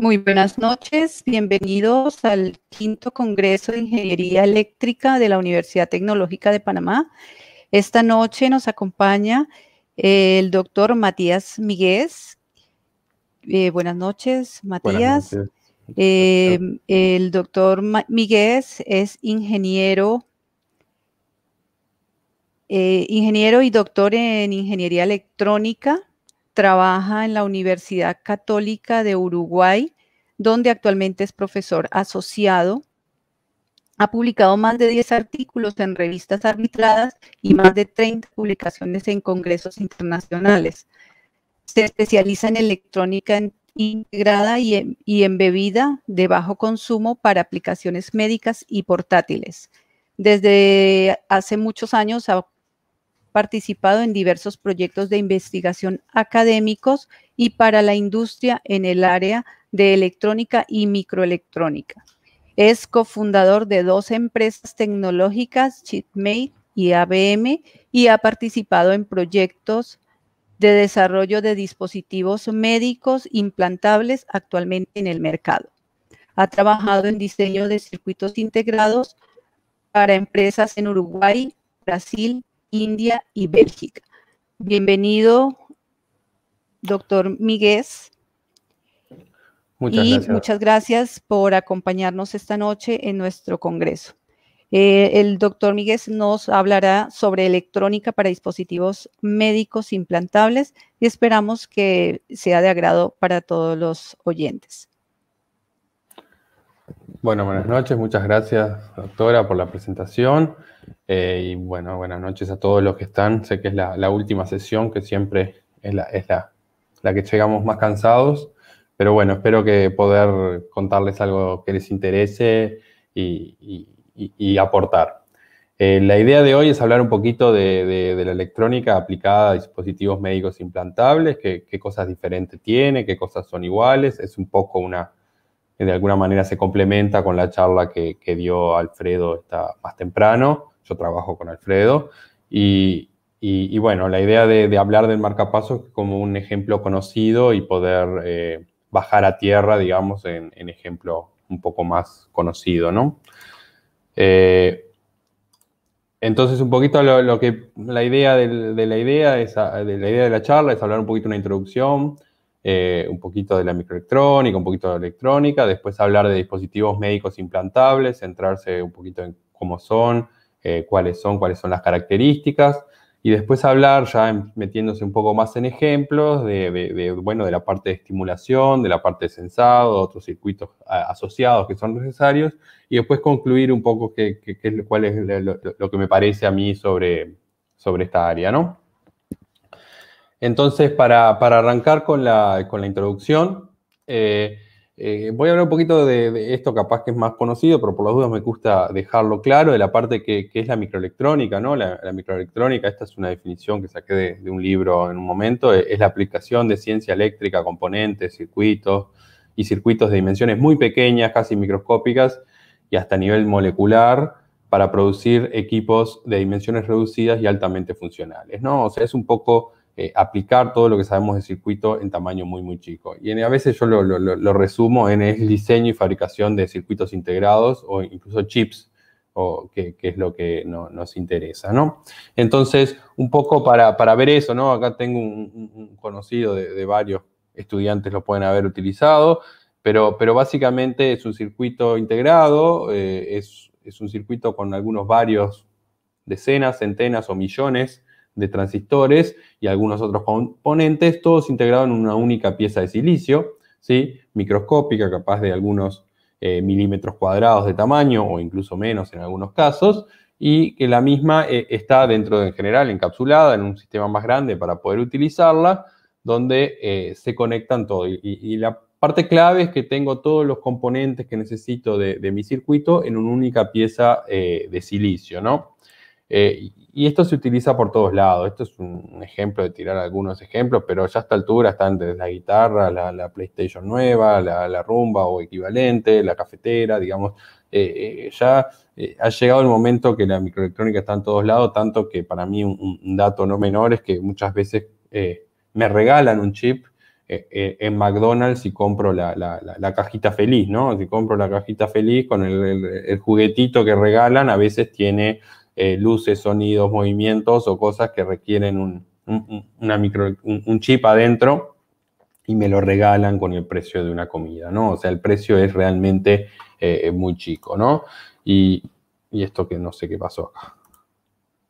Muy buenas noches, bienvenidos al quinto Congreso de Ingeniería Eléctrica de la Universidad Tecnológica de Panamá. Esta noche nos acompaña eh, el doctor Matías Miguez. Eh, buenas noches, Matías. Eh, el doctor Miguez es ingeniero, ingeniero y doctor en ingeniería electrónica trabaja en la Universidad Católica de Uruguay, donde actualmente es profesor asociado. Ha publicado más de 10 artículos en revistas arbitradas y más de 30 publicaciones en congresos internacionales. Se especializa en electrónica integrada y en, bebida de bajo consumo para aplicaciones médicas y portátiles. Desde hace muchos años ha participado en diversos proyectos de investigación académicos y para la industria en el área de electrónica y microelectrónica. Es cofundador de dos empresas tecnológicas, Chipmate y ABM, y ha participado en proyectos de desarrollo de dispositivos médicos implantables actualmente en el mercado. Ha trabajado en diseño de circuitos integrados para empresas en Uruguay, Brasil, India y Bélgica. Bienvenido, doctor Miguel. Muchas y gracias. muchas gracias por acompañarnos esta noche en nuestro congreso. Eh, el doctor Miguel nos hablará sobre electrónica para dispositivos médicos implantables y esperamos que sea de agrado para todos los oyentes. Bueno, buenas noches, muchas gracias doctora por la presentación eh, y bueno, buenas noches a todos los que están. Sé que es la, última sesión que siempre es, la, la, que llegamos más cansados, pero bueno, espero que poder contarles algo que les interese y, y, y, aportar. Eh, la idea de hoy es hablar un poquito de, de, la electrónica aplicada a dispositivos médicos implantables, qué cosas diferentes tiene, qué cosas son iguales, es un poco una eh, de alguna manera se complementa con la charla que, que dio Alfredo esta, más temprano. Yo trabajo con Alfredo. Y, y, bueno, la idea de, hablar del marcapaso como un ejemplo conocido y poder eh, bajar a tierra, digamos, en, ejemplo un poco más conocido, ¿no? Eh, entonces, un poquito lo, que la idea de, la idea es, de la idea de la charla es hablar un poquito una introducción, eh, un poquito de la microelectrónica, un poquito de la electrónica, después hablar de dispositivos médicos implantables, centrarse un poquito en cómo son, eh, cuáles son, cuáles son las características, y después hablar ya metiéndose un poco más en ejemplos de, de, bueno, de la parte de estimulación, de la parte de sensado, de otros circuitos asociados que son necesarios, y después concluir un poco qué, cuál es lo, lo, que me parece a mí sobre, sobre esta área, ¿no? Entonces, para, arrancar con la, con la introducción, eh, eh, voy a hablar un poquito de, esto, capaz que es más conocido, pero por los dudas me gusta dejarlo claro, de la parte que, es la microelectrónica, ¿no? La, microelectrónica, esta es una definición que saqué de, un libro en un momento, es, es la aplicación de ciencia eléctrica, componentes, circuitos y circuitos de dimensiones muy pequeñas, casi microscópicas, y hasta a nivel molecular, para producir equipos de dimensiones reducidas y altamente funcionales, ¿no? O sea, es un poco eh, aplicar todo lo que sabemos de circuito en tamaño muy, muy chico. Y a veces yo lo, resumo en el diseño y fabricación de circuitos integrados o incluso chips, o que, es lo que nos interesa, ¿no? Entonces, un poco para, para ver eso, ¿no? Acá tengo un, conocido de, varios estudiantes lo pueden haber utilizado, pero, pero básicamente es un circuito integrado, eh, es, es un circuito con algunos varios decenas, centenas o millones de transistores y algunos otros componentes, todos integrados en una única pieza de silicio, ¿sí? microscópica, capaz de algunos eh, milímetros cuadrados de tamaño o incluso menos en algunos casos, y que la misma eh, está dentro en general encapsulada en un sistema más grande para poder utilizarla, donde eh, se conectan todo. Y, la parte clave es que tengo todos los componentes que necesito de, mi circuito en una única pieza de silicio, ¿no? Y esto se utiliza por todos lados. Esto es un ejemplo de tirar algunos ejemplos, pero ya a esta altura están desde la guitarra, la, PlayStation nueva, la, rumba o equivalente, la cafetera, digamos. Eh, eh, ya eh, ha llegado el momento que la microelectrónica está en todos lados, tanto que para mí un, dato no menor es que muchas veces me regalan un chip en McDonald's y compro la, cajita feliz, ¿no? Si compro la cajita feliz con el, juguetito que regalan, a veces tiene eh, luces, sonidos, movimientos o cosas que requieren un, un, chip adentro y me lo regalan con el precio de una comida, ¿no? O sea, el precio es realmente eh, muy chico, ¿no? Y, esto que no sé qué pasó acá.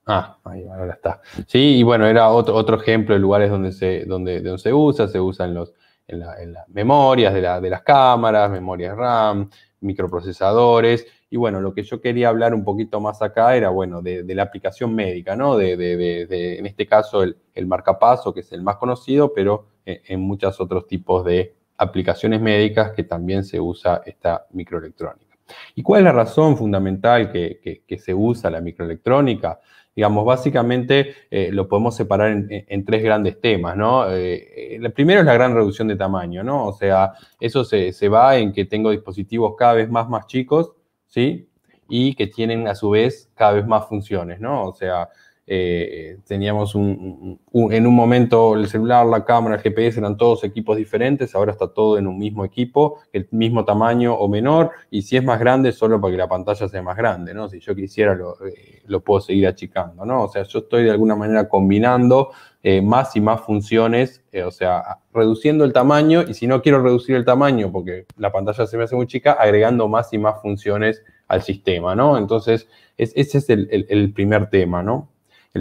Ah, ahí ahora está. Sí, y bueno, era otro, ejemplo de lugares donde se, donde, donde se usa, se usan los, en, las memorias de, la, de las cámaras, memorias RAM, microprocesadores, y bueno, lo que yo quería hablar un poquito más acá era, bueno, de, la aplicación médica, ¿no? De, en este caso, el, el, marcapaso, que es el más conocido, pero eh, en, muchos otros tipos de aplicaciones médicas que también se usa esta microelectrónica. ¿Y cuál es la razón fundamental que, se usa la microelectrónica? Digamos, básicamente eh, lo podemos separar en, tres grandes temas, ¿no? Eh, el primero es la gran reducción de tamaño, ¿no? O sea, eso se, se va en que tengo dispositivos cada vez más, más chicos ¿sí? Y que tienen a su vez cada vez más funciones, ¿no? O sea, eh, teníamos un, en un momento el celular, la cámara, el GPS eran todos equipos diferentes, ahora está todo en un mismo equipo, el mismo tamaño o menor, y si es más grande, solo para que la pantalla sea más grande, ¿no? Si yo quisiera, eh, lo, puedo seguir achicando, ¿no? O sea, yo estoy de alguna manera combinando eh, más y más funciones, o sea, reduciendo el tamaño, y si no quiero reducir el tamaño porque la pantalla se me hace muy chica, agregando más y más funciones al sistema, ¿no? Entonces, ese es el primer tema, ¿no?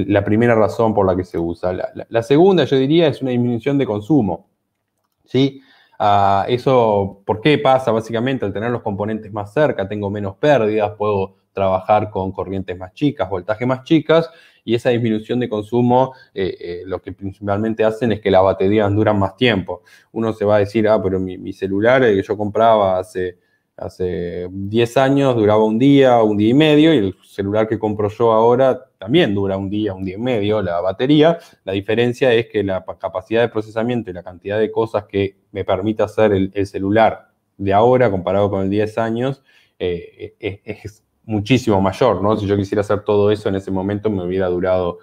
la primera razón por la que se usa. La, segunda, yo diría, es una disminución de consumo. ¿sí? Ah, eso, ¿por qué pasa? Básicamente, al tener los componentes más cerca, tengo menos pérdidas, puedo trabajar con corrientes más chicas, voltajes más chicas, y esa disminución de consumo eh, eh, lo que principalmente hacen es que las baterías duran más tiempo. Uno se va a decir, ah, pero mi, celular, que yo compraba hace Hace 10 años duraba un día, un día y medio, y el celular que compro yo ahora también dura un día, un día y medio la batería. La diferencia es que la capacidad de procesamiento y la cantidad de cosas que me permite hacer el, celular de ahora comparado con el 10 años eh, e, e, es, muchísimo mayor, ¿no? Si yo quisiera hacer todo eso en ese momento me hubiera durado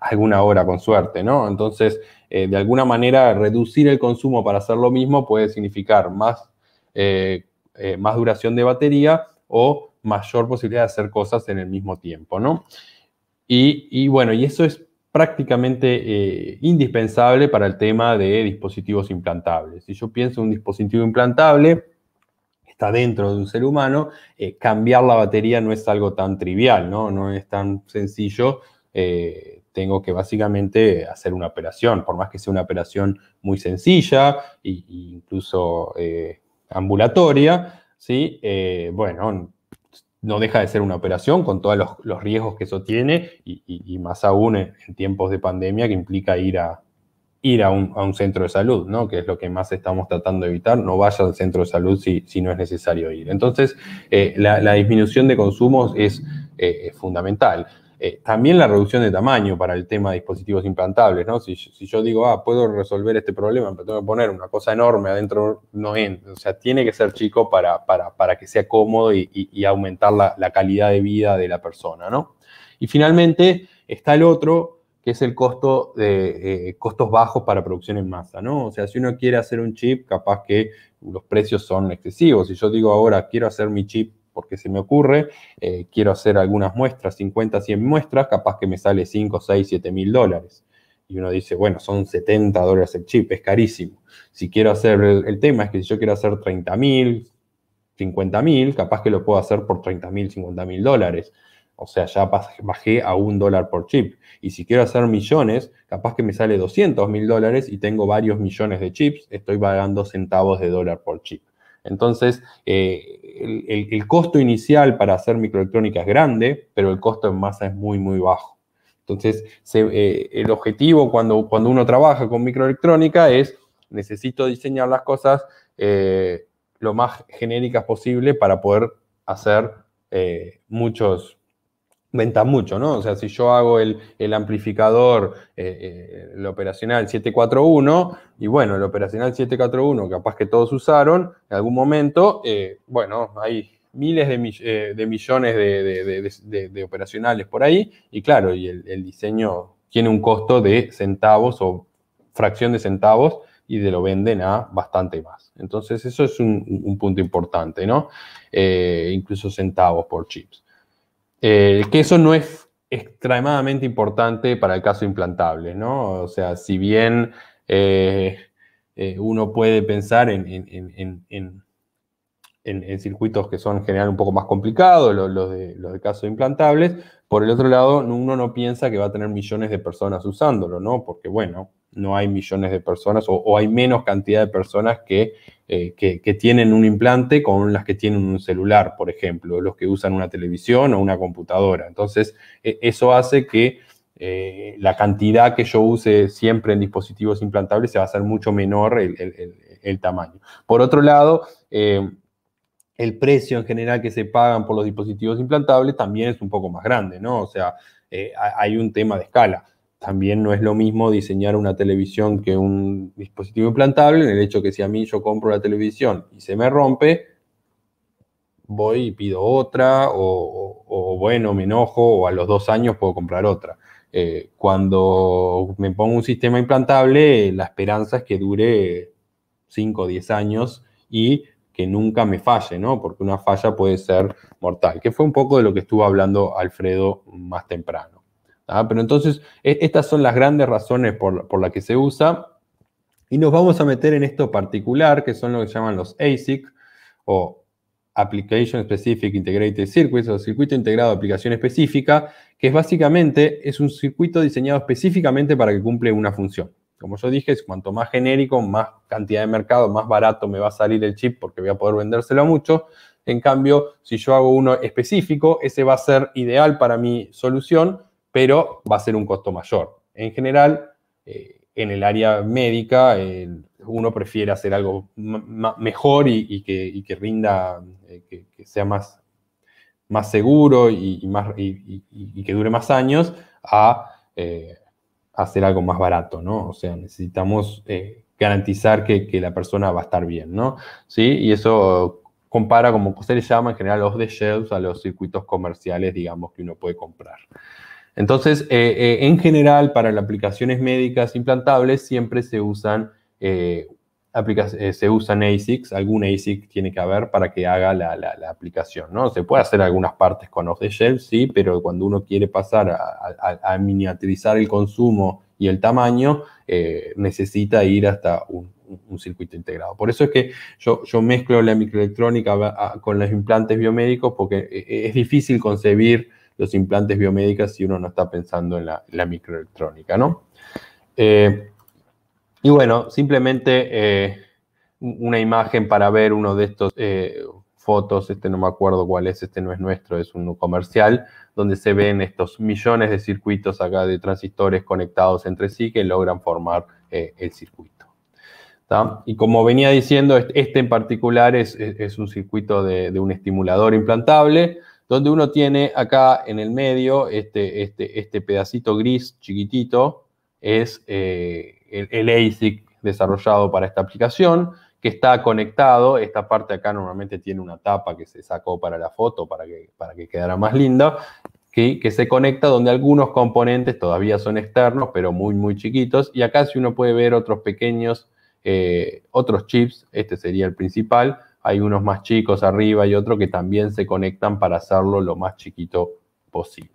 alguna hora con suerte, ¿no? Entonces, eh, de alguna manera, reducir el consumo para hacer lo mismo puede significar más eh, eh, más duración de batería o mayor posibilidad de hacer cosas en el mismo tiempo, ¿no? Y, bueno, y eso es prácticamente eh, indispensable para el tema de dispositivos implantables. Si yo pienso en un dispositivo implantable, está dentro de un ser humano, eh, cambiar la batería no es algo tan trivial, ¿no? No es tan sencillo. tengo que básicamente hacer una operación, por más que sea una operación muy sencilla e incluso ambulatoria, ¿sí? Eh, bueno, no deja de ser una operación con todos los, riesgos que eso tiene y, más aún en, tiempos de pandemia que implica ir a ir a un, centro de salud, ¿no? Que es lo que más estamos tratando de evitar, no vaya al centro de salud si, si no es necesario ir. Entonces, eh, la, disminución de consumos es eh, fundamental. Eh, también la reducción de tamaño para el tema de dispositivos implantables, ¿no? Si, yo digo, ah, puedo resolver este problema, pero tengo que poner una cosa enorme adentro, no entra. O sea, tiene que ser chico para, para, que sea cómodo y, aumentar la, calidad de vida de la persona, ¿no? Y finalmente está el otro, que es el costo de eh, costos bajos para producción en masa, ¿no? O sea, si uno quiere hacer un chip, capaz que los precios son excesivos. Si yo digo ahora, quiero hacer mi chip porque se me ocurre, eh, quiero hacer algunas muestras, 50, 100 muestras, capaz que me sale 5, 6, 7 mil dólares. Y uno dice, bueno, son 70 dólares el chip, es carísimo. Si quiero hacer, el, el tema es que si yo quiero hacer 30 mil, 50 mil, capaz que lo puedo hacer por 30 mil, 50 mil dólares. O sea, ya bajé a un dólar por chip. Y si quiero hacer millones, capaz que me sale 200 mil dólares y tengo varios millones de chips, estoy pagando centavos de dólar por chip. Entonces, eh, el, costo inicial para hacer microelectrónica es grande, pero el costo en masa es muy, muy bajo. Entonces, eh, el objetivo cuando, cuando uno trabaja con microelectrónica es, necesito diseñar las cosas eh, lo más genéricas posible para poder hacer muchos, venta mucho, ¿no? O sea, si yo hago el, amplificador, eh, eh, el operacional 741, y bueno, el operacional 741, capaz que todos usaron en algún momento, eh, bueno, hay miles de, millones de, operacionales por ahí, y claro, y el, diseño tiene un costo de centavos o fracción de centavos y de lo venden a bastante más. Entonces, eso es un punto importante, ¿no? incluso centavos por chips. Eh, que eso no es extremadamente importante para el caso implantable, ¿no? O sea, si bien eh, eh, uno puede pensar en, en, circuitos que son en general un poco más complicados, los, de, de casos implantables. Por el otro lado, uno no piensa que va a tener millones de personas usándolo, ¿no? Porque, bueno, no hay millones de personas o, hay menos cantidad de personas eh, que, tienen un implante con las que tienen un celular, por ejemplo, los que usan una televisión o una computadora. Entonces, e, eso hace que eh, la cantidad que yo use siempre en dispositivos implantables se va a hacer mucho menor el tamaño. Por otro lado, eh, el precio en general que se pagan por los dispositivos implantables también es un poco más grande, ¿no? O sea, eh, hay un tema de escala. También no es lo mismo diseñar una televisión que un dispositivo implantable, en el hecho que si a mí yo compro la televisión y se me rompe, voy y pido otra, o, bueno, me enojo, o a los dos años puedo comprar otra. Eh, cuando me pongo un sistema implantable, la esperanza es que dure 5 o 10 años y que nunca me falle, ¿no? Porque una falla puede ser mortal, que fue un poco de lo que estuvo hablando Alfredo más temprano. Pero entonces, e, estas son las grandes razones por, las que se usa. Y nos vamos a meter en esto particular, que son lo que llaman los ASIC o Application Specific Integrated Circuits o circuito integrado de aplicación específica, que es básicamente es un circuito diseñado específicamente para que cumple una función. Como yo dije, cuanto más genérico, más cantidad de mercado, más barato me va a salir el chip porque voy a poder vendérselo a mucho. En cambio, si yo hago uno específico, ese va a ser ideal para mi solución, pero va a ser un costo mayor. En general, eh, en el área médica, uno prefiere hacer algo mejor y, que, rinda, eh, que, sea más, seguro y, que dure más años, a eh, hacer algo más barato, ¿no? O sea, necesitamos eh, garantizar que, la persona va a estar bien, ¿no? ¿Sí? Y eso compara, como se le llama en general, los de shelves a los circuitos comerciales, digamos, que uno puede comprar. Entonces, eh, eh, en general, para las aplicaciones médicas implantables siempre se usan eh, se usan ASICs, algún ASIC tiene que haber para que haga la, aplicación, ¿no? Se puede hacer algunas partes con off the sí, pero cuando uno quiere pasar a, a, miniaturizar el consumo y el tamaño, eh, necesita ir hasta un, circuito integrado. Por eso es que yo, yo mezclo la microelectrónica ah, con los implantes biomédicos porque eh, es difícil concebir los implantes biomédicos si uno no está pensando en la, microelectrónica, ¿no? Y bueno, simplemente eh, una imagen para ver uno de estos eh, fotos, este no me acuerdo cuál es, este no es nuestro, es un comercial, donde se ven estos millones de circuitos acá de transistores conectados entre sí que logran formar eh, el circuito. Y como venía diciendo, este en particular es, un circuito de, un estimulador implantable, donde uno tiene acá en el medio este, este, este pedacito gris chiquitito, es el, ASIC desarrollado para esta aplicación, que está conectado. Esta parte acá normalmente tiene una tapa que se sacó para la foto para que, para que quedara más linda, que, que, se conecta donde algunos componentes todavía son externos, pero muy, muy chiquitos. Y acá si uno puede ver otros pequeños, eh, otros chips, este sería el principal. Hay unos más chicos arriba y otro que también se conectan para hacerlo lo más chiquito posible.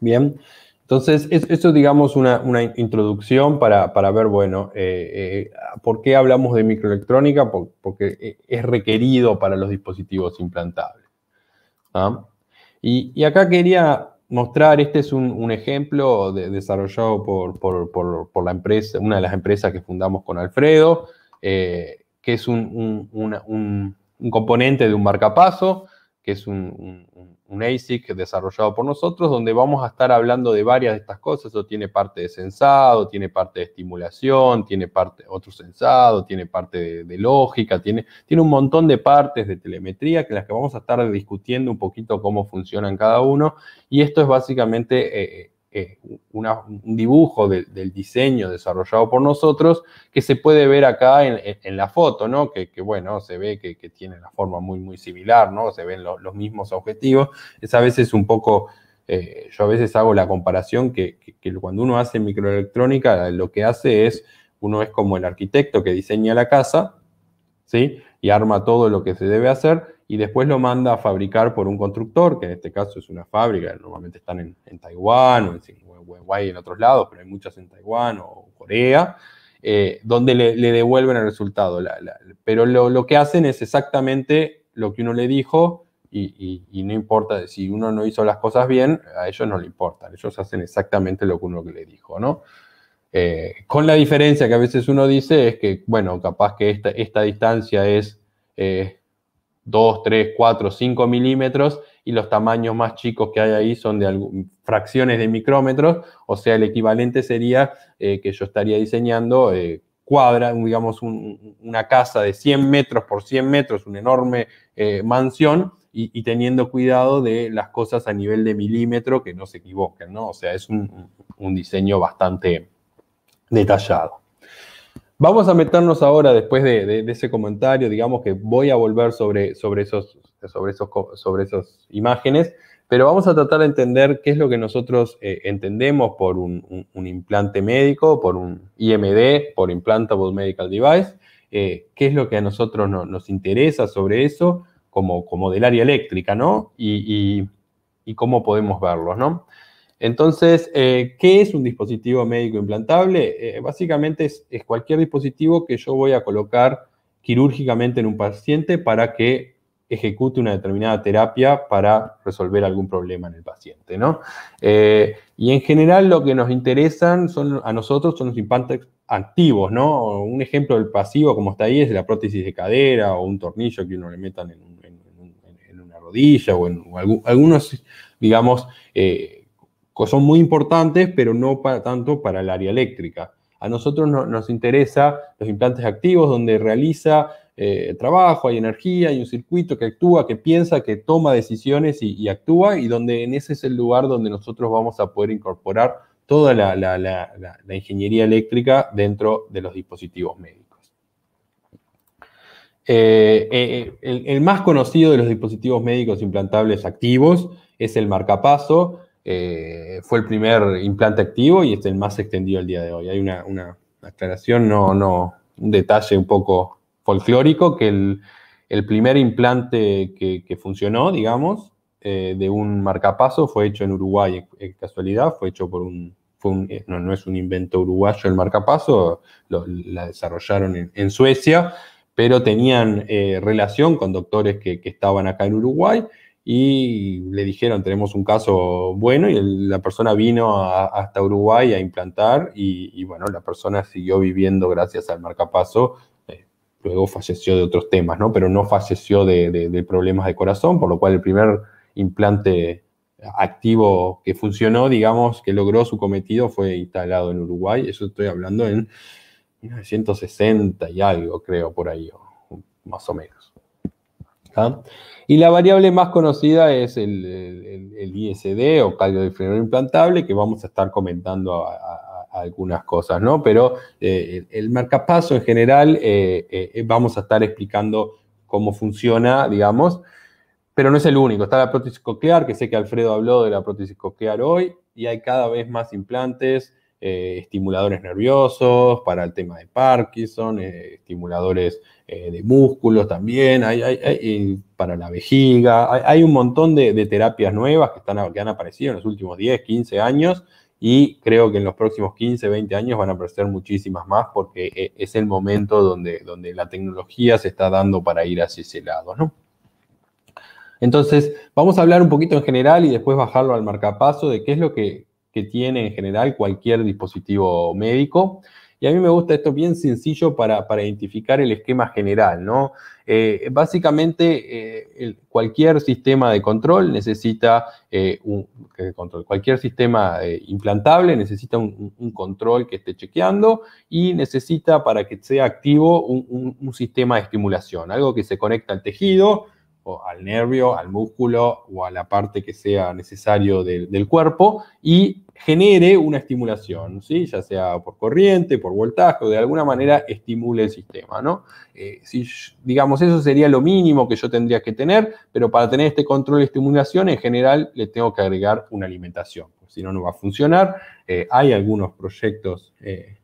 Bien. Entonces, es, digamos una, introducción para, ver, bueno, eh, eh, por qué hablamos de microelectrónica, porque eh, es requerido para los dispositivos implantables. ¿ah? Y, acá quería mostrar, este es un, ejemplo desarrollado por, la empresa, una de las empresas que fundamos con Alfredo, que es un, componente de un marcapaso que es un, ASIC desarrollado por nosotros, donde vamos a estar hablando de varias de estas cosas. Eso tiene parte de sensado, tiene parte de estimulación, tiene parte otro sensado, tiene parte de, lógica, tiene, tiene un montón de partes de telemetría que las que vamos a estar discutiendo un poquito cómo funcionan cada uno. Y esto es básicamente eh, eh, eh, un dibujo del diseño desarrollado por nosotros que se puede ver acá en, la foto, ¿no? Que, bueno, se ve que, tiene la forma muy, muy similar, ¿no? Se ven los mismos objetivos. Es a veces un poco, eh, yo a veces hago la comparación que, que, cuando uno hace microelectrónica, lo que hace es, uno es como el arquitecto que diseña la casa, ¿sí? y arma todo lo que se debe hacer y después lo manda a fabricar por un constructor, que en este caso es una fábrica, normalmente están en, Taiwán o en, y en otros lados, pero hay muchas en Taiwán o Corea, eh, donde le, devuelven el resultado. pero lo, que hacen es exactamente lo que uno le dijo y, no importa, si uno no hizo las cosas bien, a ellos no le importa, ellos hacen exactamente lo que uno le dijo, ¿no? Eh, con la diferencia que a veces uno dice es que, bueno, capaz que esta, esta distancia es 2, 3, 4, 5 milímetros y los tamaños más chicos que hay ahí son de fracciones de micrómetros, o sea, el equivalente sería eh, que yo estaría diseñando eh, cuadra, digamos, una casa de 100 metros por 100 metros, una enorme mansión, y, teniendo cuidado de las cosas a nivel de milímetro que no se equivoquen, ¿no? O sea, es un diseño bastante detallado. Vamos a meternos ahora, después de, ese comentario, digamos que voy a volver sobre, sobre, esos, sobre, esos, sobre esas imágenes, pero vamos a tratar de entender qué es lo que nosotros eh, entendemos por un, implante médico, por un IMD, por Implantable Medical Device, eh, qué es lo que a nosotros nos interesa sobre eso, como, como del área eléctrica, ¿no? Y, y cómo podemos verlos, ¿no? Entonces, eh, ¿qué es un dispositivo médico implantable? Eh, básicamente es, cualquier dispositivo que yo voy a colocar quirúrgicamente en un paciente para que ejecute una determinada terapia para resolver algún problema en el paciente, eh, y en general lo que nos interesan son, a nosotros son los implantes activos, ¿no? Un ejemplo del pasivo, como está ahí, es la prótesis de cadera o un tornillo que uno le metan en, una rodilla o en algunos, digamos, son muy importantes, pero no tanto para el área eléctrica. A nosotros nos interesa los implantes activos, donde realiza eh, trabajo, hay energía, hay un circuito que actúa, que piensa, que toma decisiones y, actúa, y donde en ese es el lugar donde nosotros vamos a poder incorporar toda la, ingeniería eléctrica dentro de los dispositivos médicos. Eh, eh, el, más conocido de los dispositivos médicos implantables activos es el marcapaso, eh, fue el primer implante activo y es el más extendido al día de hoy. Hay una, una aclaración, no, no, un detalle un poco folclórico, que el, primer implante que, funcionó, digamos, eh, de un marcapaso fue hecho en Uruguay, eh, en, casualidad, fue hecho por un, no, no, es un invento uruguayo el marcapaso, lo, la desarrollaron en, Suecia, pero tenían relación con doctores que, que estaban acá en Uruguay y le dijeron, tenemos un caso bueno, y la persona vino hasta Uruguay a implantar, y, bueno, la persona siguió viviendo gracias al marcapaso, eh, luego falleció de otros temas, ¿no? Pero no falleció de, problemas de corazón, por lo cual el primer implante activo que funcionó, digamos, que logró su cometido, fue instalado en Uruguay, eso estoy hablando en 1960 y algo, creo, por ahí, más o menos. Y la variable más conocida es el, ISD o caldo de implantable, que vamos a estar comentando algunas cosas, ¿no? Pero eh, el, marcapaso en general eh, eh, vamos a estar explicando cómo funciona, digamos, pero no es el único. Está la prótesis coclear, que sé que Alfredo habló de la prótesis coclear hoy, y hay cada vez más implantes eh, estimuladores nerviosos para el tema de Parkinson, eh, estimuladores eh, de músculos también, para la vejiga, hay, un montón de, terapias nuevas que, están, que han aparecido en los últimos 10, 15 años y creo que en los próximos 15, 20 años van a aparecer muchísimas más porque es el momento donde, donde la tecnología se está dando para ir hacia ese lado, Entonces, vamos a hablar un poquito en general y después bajarlo al marcapaso de qué es lo que, que tiene en general cualquier dispositivo médico. Y a mí me gusta esto bien sencillo para, identificar el esquema general, ¿no? Eh, básicamente, eh, cualquier sistema de control necesita eh, un control, cualquier sistema implantable necesita un, control que esté chequeando y necesita para que sea activo un, un sistema de estimulación, algo que se conecta al tejido o al nervio, al músculo o a la parte que sea necesario del cuerpo y genere una estimulación, ¿sí? ya sea por corriente, por voltaje o de alguna manera estimule el sistema. ¿no? Eh, si, digamos, eso sería lo mínimo que yo tendría que tener, pero para tener este control de estimulación en general le tengo que agregar una alimentación, si no, no va a funcionar. Eh, hay algunos proyectos. Eh,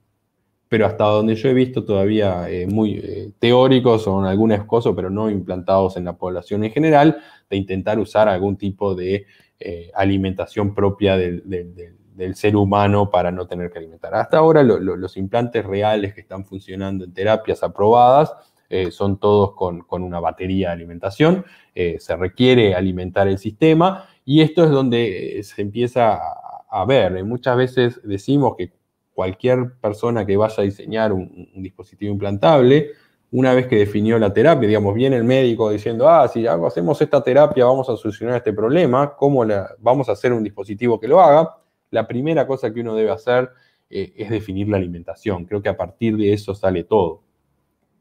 pero hasta donde yo he visto todavía eh, muy eh, teóricos o en algunas cosas, pero no implantados en la población en general, de intentar usar algún tipo de eh, alimentación propia del, ser humano para no tener que alimentar. Hasta ahora los implantes reales que están funcionando en terapias aprobadas son todos con, una batería de alimentación, se requiere alimentar el sistema y esto es donde se empieza a ver. Muchas veces decimos que cualquier persona que vaya a diseñar un, dispositivo implantable, una vez que definió la terapia, digamos, viene el médico diciendo, ah, si hacemos esta terapia vamos a solucionar este problema, ¿cómo vamos a hacer un dispositivo que lo haga? La primera cosa que uno debe hacer eh, es definir la alimentación. Creo que a partir de eso sale todo.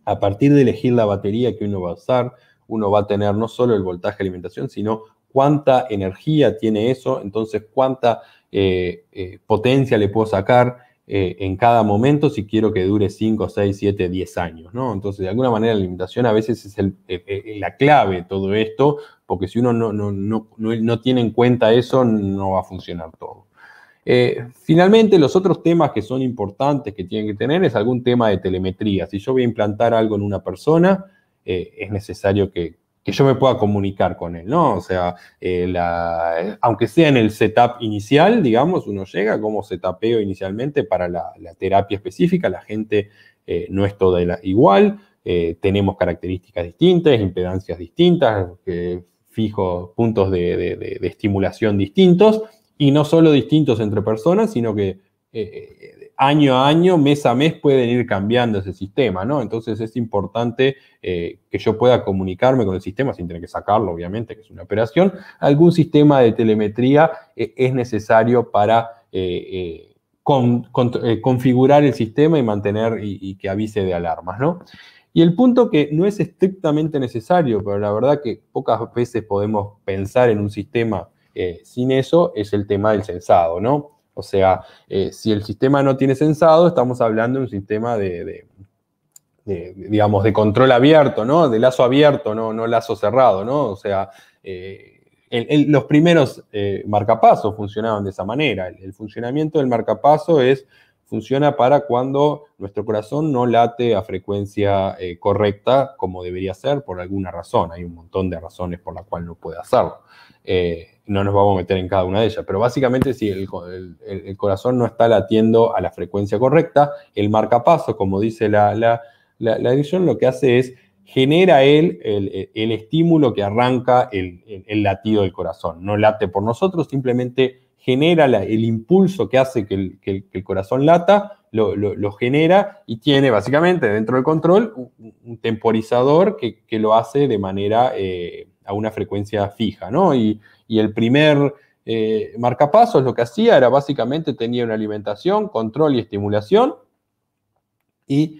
A partir de elegir la batería que uno va a usar, uno va a tener no solo el voltaje de alimentación, sino cuánta energía tiene eso, entonces cuánta eh, eh, potencia le puedo sacar eh, en cada momento si quiero que dure 5, 6, 7, 10 años, ¿no? Entonces, de alguna manera la limitación a veces es e, e, e, la clave de todo esto, porque si uno no, tiene en cuenta eso, no va a funcionar todo. Eh, finalmente, los otros temas que son importantes que tienen que tener es algún tema de telemetría. Si yo voy a implantar algo en una persona, eh, es necesario que, yo me pueda comunicar con él, ¿no? O sea, eh, la, aunque sea en el setup inicial, digamos, uno llega como setapeo inicialmente para la, terapia específica, la gente eh, no es toda igual, eh, tenemos características distintas, impedancias distintas, fijos puntos de, estimulación distintos, y no solo distintos entre personas, sino que año a año, mes a mes, pueden ir cambiando ese sistema, ¿no? Entonces es importante eh, que yo pueda comunicarme con el sistema sin tener que sacarlo, obviamente, que es una operación. Algún sistema de telemetría eh, es necesario para eh, configurar el sistema y mantener y, y, que avise de alarmas, ¿no? Y el punto que no es estrictamente necesario, pero la verdad que pocas veces podemos pensar en un sistema sin eso, es el tema del sensado, ¿no? O sea, eh, si el sistema no tiene sensado, estamos hablando de un sistema de, digamos, de control abierto, ¿no? De lazo abierto, no, no lazo cerrado, ¿no? O sea, eh, los primeros eh, marcapasos funcionaban de esa manera. El, funcionamiento del marcapaso es, funciona para cuando nuestro corazón no late a frecuencia correcta como debería ser por alguna razón. Hay un montón de razones por las cuales no puede hacerlo no nos vamos a meter en cada una de ellas, pero básicamente si el, corazón no está latiendo a la frecuencia correcta, el marcapaso, como dice la, la, edición, lo que hace es genera el, el estímulo que arranca el, latido del corazón. No late por nosotros, simplemente genera el impulso que hace que el, corazón lata, lo, genera y tiene básicamente dentro del control un, temporizador que, lo hace de manera... Eh, a una frecuencia fija, ¿no? Y, el primer eh, marcapasos lo que hacía era básicamente tenía una alimentación, control y estimulación y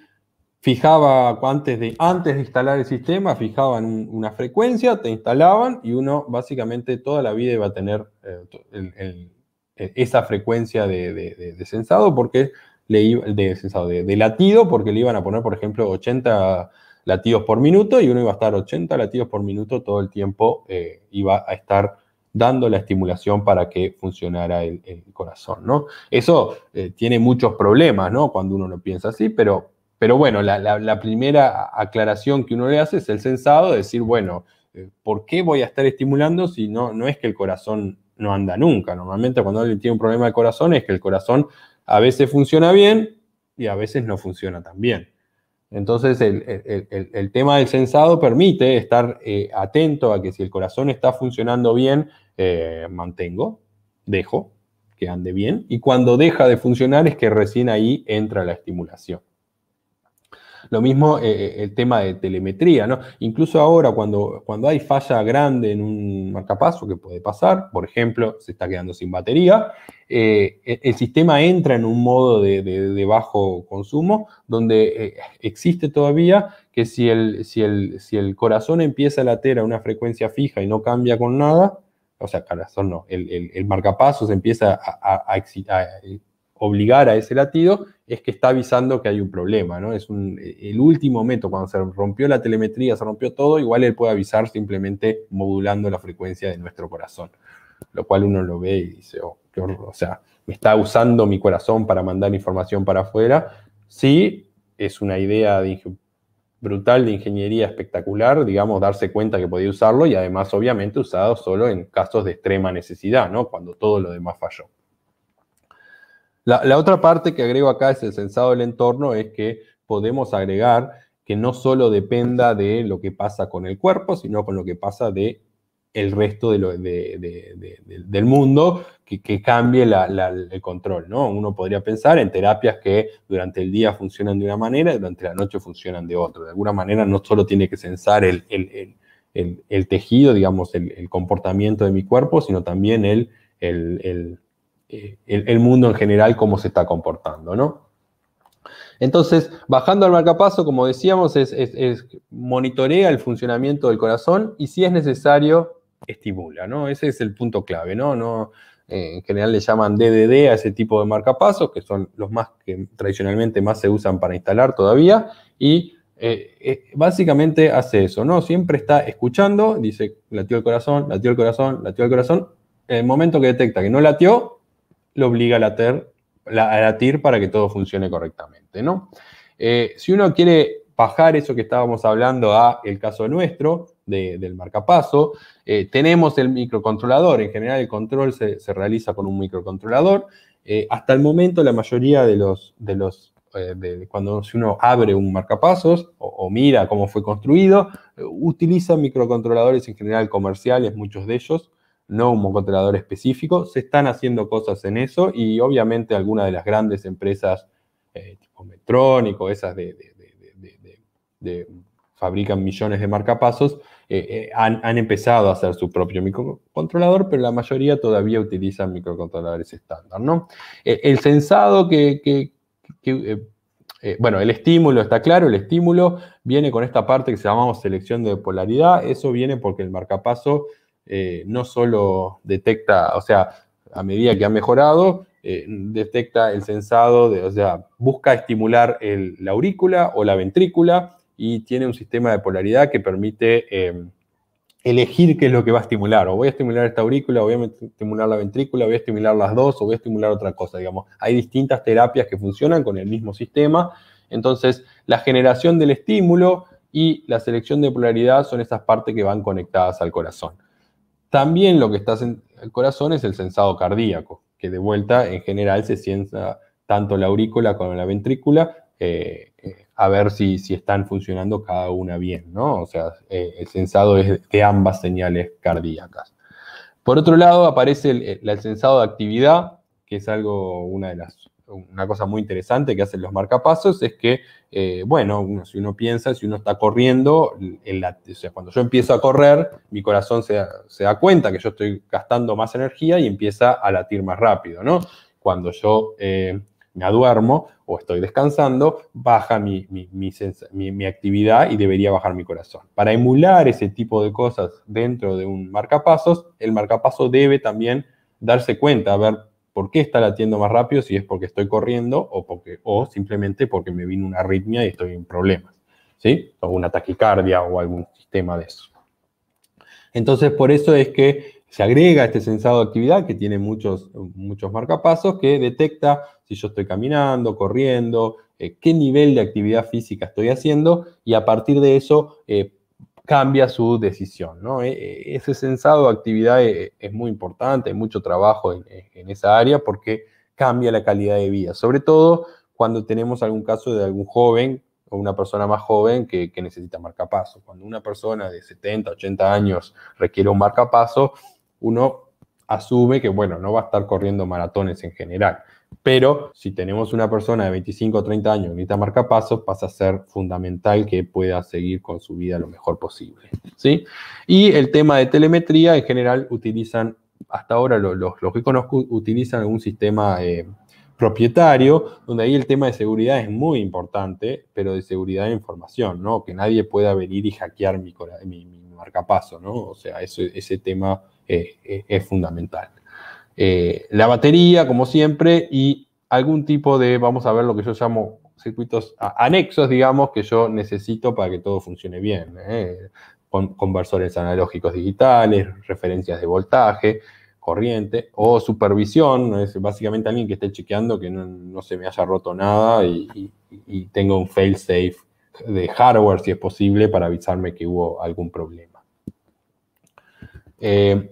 fijaba antes de, antes de instalar el sistema, fijaban una frecuencia, te instalaban y uno básicamente toda la vida iba a tener eh, e, esa frecuencia de, sensado porque le iba, de latido porque le iban a poner, por ejemplo, 80 latidos por minuto y uno iba a estar 80 latidos por minuto todo el tiempo, eh, iba a estar dando la estimulación para que funcionara el, corazón, ¿no? Eso eh, tiene muchos problemas, ¿no? Cuando uno lo piensa así, pero, pero bueno, la, primera aclaración que uno le hace es el sensado, de decir, bueno, eh, ¿por qué voy a estar estimulando si no, no es que el corazón no anda nunca? Normalmente cuando alguien tiene un problema de corazón es que el corazón a veces funciona bien y a veces no funciona tan bien. Entonces, el, tema del sensado permite estar eh, atento a que si el corazón está funcionando bien, eh, mantengo, dejo que ande bien, y cuando deja de funcionar es que recién ahí entra la estimulación. Lo mismo eh, eh, el tema de telemetría, ¿no? Incluso ahora cuando, hay falla grande en un marcapaso, que puede pasar, por ejemplo, se está quedando sin batería, eh, e-, el sistema entra en un modo de, bajo consumo, donde existe todavía que si el, corazón empieza a latir a una frecuencia fija y no cambia con nada, o sea, corazón no, el, el, se empieza a obligar a ese latido es que está avisando que hay un problema, ¿no? Es e, el último método, cuando se rompió la telemetría, se rompió todo, igual él puede avisar simplemente modulando la frecuencia de nuestro corazón, lo cual uno lo ve y dice, oh, qué horror, o sea, me está usando mi corazón para mandar información para afuera. Sí, es una idea brutal de ingeniería espectacular, digamos, darse cuenta que podía usarlo y además obviamente usado solo en casos de extrema necesidad, ¿no? Cuando todo lo demás falló. La, otra parte que agrego acá es el sensado del entorno, es que podemos agregar que no solo dependa de lo que pasa con el cuerpo, sino con lo que pasa de el resto del mundo que, cambie el control, ¿no? Uno podría pensar en terapias que durante el día funcionan de una manera y durante la noche funcionan de otra. De alguna manera no solo tiene que sensar el, el tejido, digamos, el, comportamiento de mi cuerpo, sino también el, eh, el, mundo en general cómo se está comportando, ¿no? Entonces, bajando al marcapaso, como decíamos, es, monitorea el funcionamiento del corazón y si es necesario, estimula, ¿no? Ese es el punto clave, ¿no? no eh, en general le llaman DDD a ese tipo de marcapasos, que son los más que tradicionalmente más se usan para instalar todavía, y eh, básicamente hace eso, ¿no? Siempre está escuchando, dice, latió el corazón, latió el corazón, latió el corazón, en el momento que detecta que no latió, lo obliga a latir, e para que todo funcione correctamente, ¿no? Eh, si uno quiere bajar eso que estábamos hablando a el caso nuestro del marcapaso, eh, tenemos el microcontrolador. En general, el control se, realiza con un microcontrolador. Eh, hasta el momento, la mayoría de los, de los cuando uno abre un marcapasos o, o mira cómo fue construido, utilizan microcontroladores en general comerciales, muchos de ellos, no un controlador específico. Se están haciendo cosas en eso y obviamente algunas de las grandes empresas eh, tipo Metronic o esas de, fabrican millones de marcapasos, eh, eh, han, empezado a hacer su propio microcontrolador, pero la mayoría todavía utilizan microcontroladores estándar. ¿no? Eh, el sensado que, bueno, el estímulo está claro, el estímulo viene con esta parte que se llamamos selección de polaridad, eso viene porque el marcapaso eh, no solo detecta, o sea, a medida que ha mejorado, eh, detecta el sensado, de, o sea, busca estimular la aurícula o la ventrícula y tiene un sistema de polaridad que permite eh, elegir qué es lo que va a estimular. O voy a estimular esta aurícula, o voy a estimular la ventrícula, voy a estimular las dos, o voy a estimular otra cosa, digamos. Hay distintas terapias que funcionan con el mismo sistema. Entonces, la generación del estímulo y la selección de polaridad son esas partes que van conectadas al corazón. También lo que está en el corazón es el sensado cardíaco, que de vuelta en general se sienta tanto la aurícula como la ventrícula eh, eh, a ver si, si, están funcionando cada una bien, ¿no? O sea, eh, el sensado es de ambas señales cardíacas. Por otro lado, aparece el sensado de actividad, que es algo, una de las una cosa muy interesante que hacen los marcapasos es que, eh, bueno, si uno piensa, si uno está corriendo, cuando yo empiezo a correr, mi corazón se, da cuenta que yo estoy gastando más energía y empieza a latir más rápido, ¿no? Cuando yo eh, me aduermo o estoy descansando, baja mi, actividad y debería bajar mi corazón. Para emular ese tipo de cosas dentro de un marcapasos, el marcapaso debe también darse cuenta, a ver, ¿Por qué está latiendo más rápido? Si es porque estoy corriendo o, porque, o simplemente porque me vino una arritmia y estoy en problemas, ¿sí? O una taquicardia o algún sistema de eso. Entonces, por eso es que se agrega este sensado de actividad que tiene muchos, muchos marcapasos que detecta si yo estoy caminando, corriendo, eh, qué nivel de actividad física estoy haciendo y a partir de eso eh, cambia su decisión. ¿no? E, e, ese sensado de actividad eh, es muy importante, hay mucho trabajo en, esa área porque cambia la calidad de vida, sobre todo cuando tenemos algún caso de algún joven o una persona más joven que, que necesita marcapaso. Cuando una persona de 70, 80 años requiere un marcapaso, uno asume que, bueno, no va a estar corriendo maratones en general. Pero si tenemos una persona de 25 o 30 años que necesita marcapasos, pasa a ser fundamental que pueda seguir con su vida lo mejor posible. ¿sí? Y el tema de telemetría, en general, utilizan, hasta ahora los, que conozco utilizan un sistema eh, propietario, donde ahí el tema de seguridad es muy importante, pero de seguridad de información, ¿no? Que nadie pueda venir y hackear mi, mi, marcapaso, ¿no? O sea, ese tema eh, eh, es fundamental. Eh, la batería, como siempre, y algún tipo de, vamos a ver lo que yo llamo circuitos anexos, digamos, que yo necesito para que todo funcione bien. ¿eh? conversores analógicos digitales, referencias de voltaje, corriente o supervisión, es básicamente alguien que esté chequeando que no, se me haya roto nada y, tengo un fail safe de hardware si es posible para avisarme que hubo algún problema. Eh,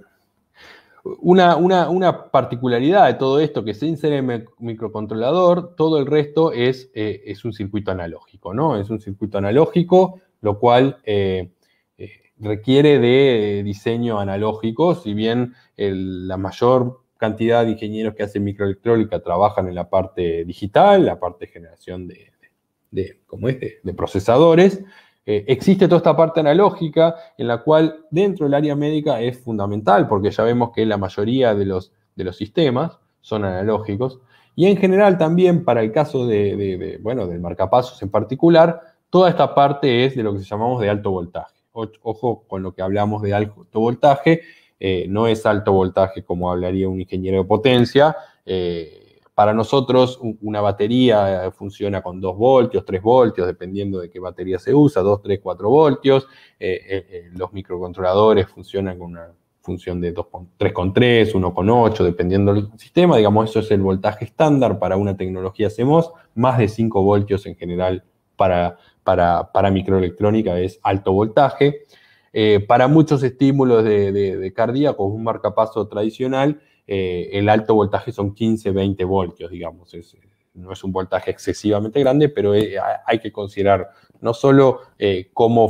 una, particularidad de todo esto, que se insere el microcontrolador, todo el resto eh, es, un circuito analógico, ¿no? Es un circuito analógico, lo cual eh, eh, requiere de diseño analógico, si bien la mayor cantidad de ingenieros que hacen microelectrónica trabajan en la parte digital, la parte de generación de procesadores, eh, existe toda esta parte analógica en la cual dentro del área médica es fundamental, porque ya vemos que la mayoría de los, de los sistemas son analógicos. Y en general también para el caso de, bueno, del marcapasos en particular, toda esta parte es de lo que llamamos de alto voltaje. ojo con lo que hablamos de alto voltaje, eh, no es alto voltaje como hablaría un ingeniero de potencia, eh, para nosotros, una batería eh, funciona con 2 voltios, 3 voltios, dependiendo de qué batería se usa, 2, 3, 4 voltios. Eh, eh, los microcontroladores funcionan con una función de 3,3, 1,8, dependiendo del sistema. Digamos, eso es el voltaje estándar para una tecnología CMOS. Más de 5 voltios en general para, para, microelectrónica es alto voltaje. para muchos estímulos de, de, de un marcapaso tradicional eh, el alto voltaje son 15, 20 voltios, digamos. no es un voltaje excesivamente grande, pero eh, hay que considerar no solo eh, cómo,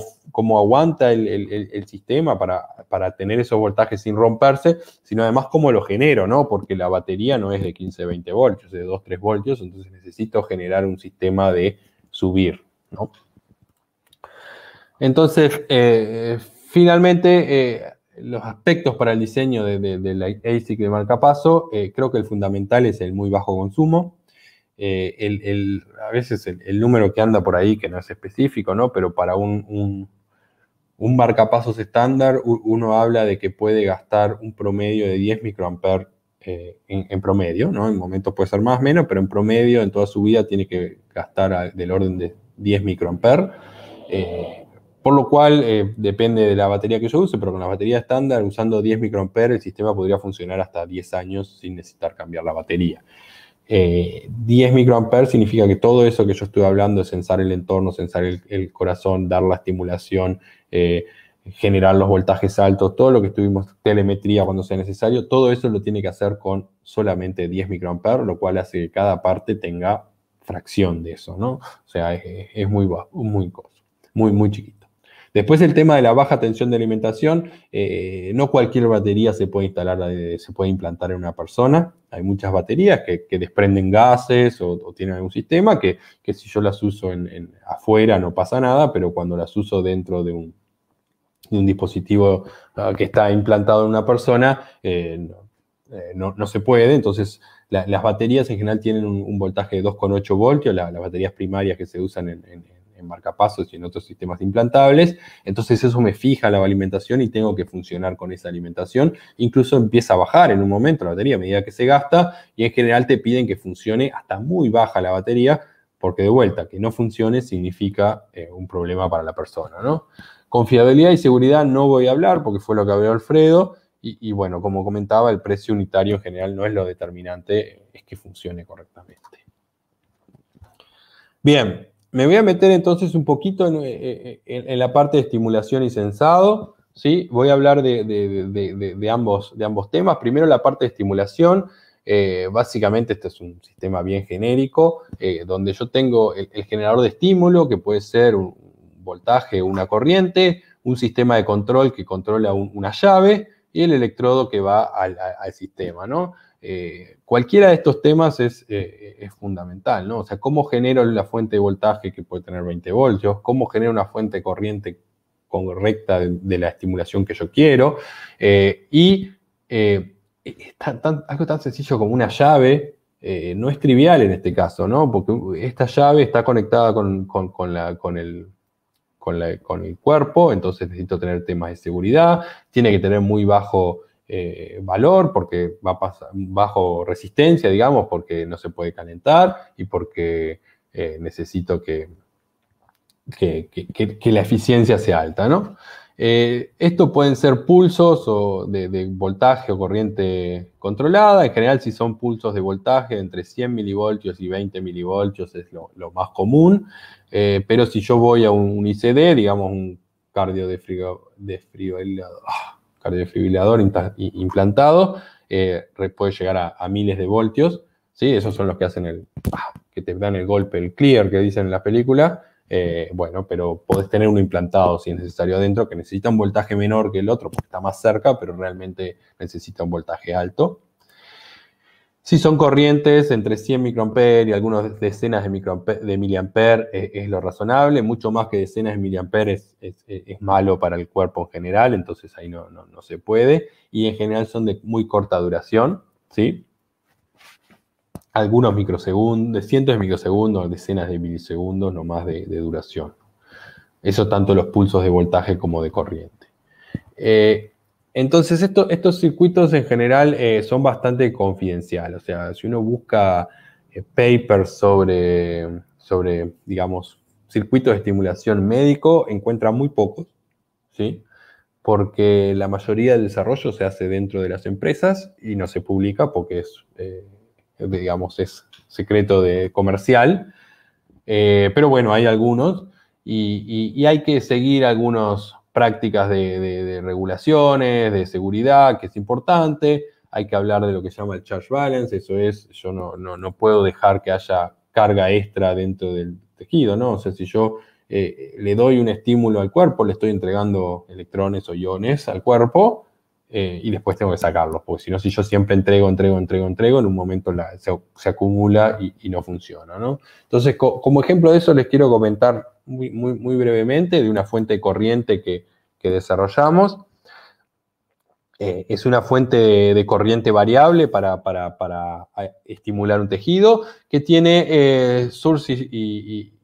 aguanta el, sistema para, tener esos voltajes sin romperse, sino además cómo lo genero, ¿no? Porque la batería no es de 15, 20 voltios, es de 2, 3 voltios, entonces necesito generar un sistema de subir, ¿no? Entonces, finalmente, los aspectos para el diseño de, de la ASIC de marcapaso, eh, creo que el fundamental es el muy bajo consumo. Eh, a veces el, número que anda por ahí, que no es específico, ¿no? Pero para un, un, estándar, uno habla de que puede gastar un promedio de 10 microamperes eh, en, promedio, ¿no? En momentos puede ser más o menos, pero en promedio en toda su vida tiene que gastar del orden de 10 microamperes. Por lo cual, eh, depende de la batería que yo use, pero con la batería estándar, usando 10 microamperes, el sistema podría funcionar hasta 10 años sin necesitar cambiar la batería. 10 eh, microamperes significa que todo eso que yo estuve hablando, sensar el entorno, sensar el, corazón, dar la estimulación, eh, generar los voltajes altos, todo lo que estuvimos, telemetría cuando sea necesario, todo eso lo tiene que hacer con solamente 10 microamperes, lo cual hace que cada parte tenga fracción de eso, ¿no? O sea, es, muy muy, muy, muy, muy chiquito. Después el tema de la baja tensión de alimentación, eh, no cualquier batería se puede instalar, eh, se puede implantar en una persona. Hay muchas baterías que, desprenden gases o, tienen algún sistema que, si yo las uso afuera no pasa nada, pero cuando las uso dentro de un, dispositivo ah, que está implantado en una persona, eh, no, se puede. Entonces las baterías en general tienen un, voltaje de 2,8 voltios, las baterías primarias que se usan en en marcapasos y en otros sistemas implantables. Entonces eso me fija la alimentación y tengo que funcionar con esa alimentación. Incluso empieza a bajar en un momento la batería a medida que se gasta y en general te piden que funcione hasta muy baja la batería porque de vuelta, que no funcione significa eh, un problema para la persona, ¿no? Confiabilidad y seguridad no voy a hablar porque fue lo que habló Alfredo. y, bueno, como comentaba, el precio unitario en general no es lo determinante, es que funcione correctamente. Bien, me voy a meter entonces un poquito eh, eh, en, la parte de estimulación y sensado. ¿sí? Voy a hablar de, ambos, de ambos temas. Primero la parte de estimulación. Eh, básicamente este es un sistema bien genérico, donde yo tengo el, generador de estímulo, que puede ser un voltaje o una corriente, un sistema de control que controla una llave y el electrodo que va al, al sistema. ¿no? Eh, cualquiera de estos temas eh, es, fundamental, ¿no? O sea, cómo genero la fuente de voltaje que puede tener 20 voltios, cómo genero una fuente de corriente correcta de, la estimulación que yo quiero, eh, y algo tan sencillo como una llave. no es trivial en este caso, ¿no? Porque esta llave está conectada con el cuerpo, entonces necesito tener temas de seguridad, tiene que tener muy bajo eh, valor, porque va bajo resistencia, digamos, porque no se puede calentar y porque eh, necesito que, que, la eficiencia sea alta, ¿no? Eh, esto pueden ser pulsos de, voltaje o corriente controlada. En general, si son pulsos de voltaje entre 100 milivoltios y 20 milivoltios es lo, más común. pero si yo voy a un, ICD, digamos un cardio de frío, cardiofibrilador implantado eh, puede llegar a, miles de voltios, ¿sí? Esos son los que hacen el, que te dan el golpe, el clear que dicen en la película, eh, bueno, pero podés tener uno implantado si es necesario adentro, que necesita un voltaje menor que el otro porque está más cerca, pero realmente necesita un voltaje alto. Si son corrientes entre 100 microamperes y algunas decenas de, miliamperes de eh, es, lo razonable. Mucho más que decenas de miliamperes es, malo para el cuerpo en general, entonces ahí no, no, se puede. Y en general son de muy corta duración, ¿sí? Algunos microsegundos, cientos de microsegundos, decenas de milisegundos nomás de, duración. Eso tanto los pulsos de voltaje como de corriente. Eh, entonces, estos circuitos en general eh, son bastante confidenciales. O sea, si uno busca eh, papers sobre, sobre, digamos, circuitos de estimulación médico, encuentra muy pocos, ¿sí? Porque la mayoría del desarrollo se hace dentro de las empresas y no se publica porque es, eh, digamos, es secreto de comercial. pero bueno, hay algunos y hay que seguir algunos, prácticas de, regulaciones, de seguridad, que es importante. Hay que hablar de lo que se llama el charge balance, eso es, yo no, no, puedo dejar que haya carga extra dentro del tejido, ¿no? O sea, si yo eh, le doy un estímulo al cuerpo, le estoy entregando electrones o iones al cuerpo, eh, y después tengo que sacarlos, porque si no, si yo siempre entrego, entrego, entrego, entrego, en un momento se, acumula y, no funciona. ¿no? Entonces, como ejemplo de eso, les quiero comentar muy, muy, brevemente de una fuente de corriente que, desarrollamos. Eh, es una fuente de, corriente variable para, eh, estimular un tejido que tiene eh, y,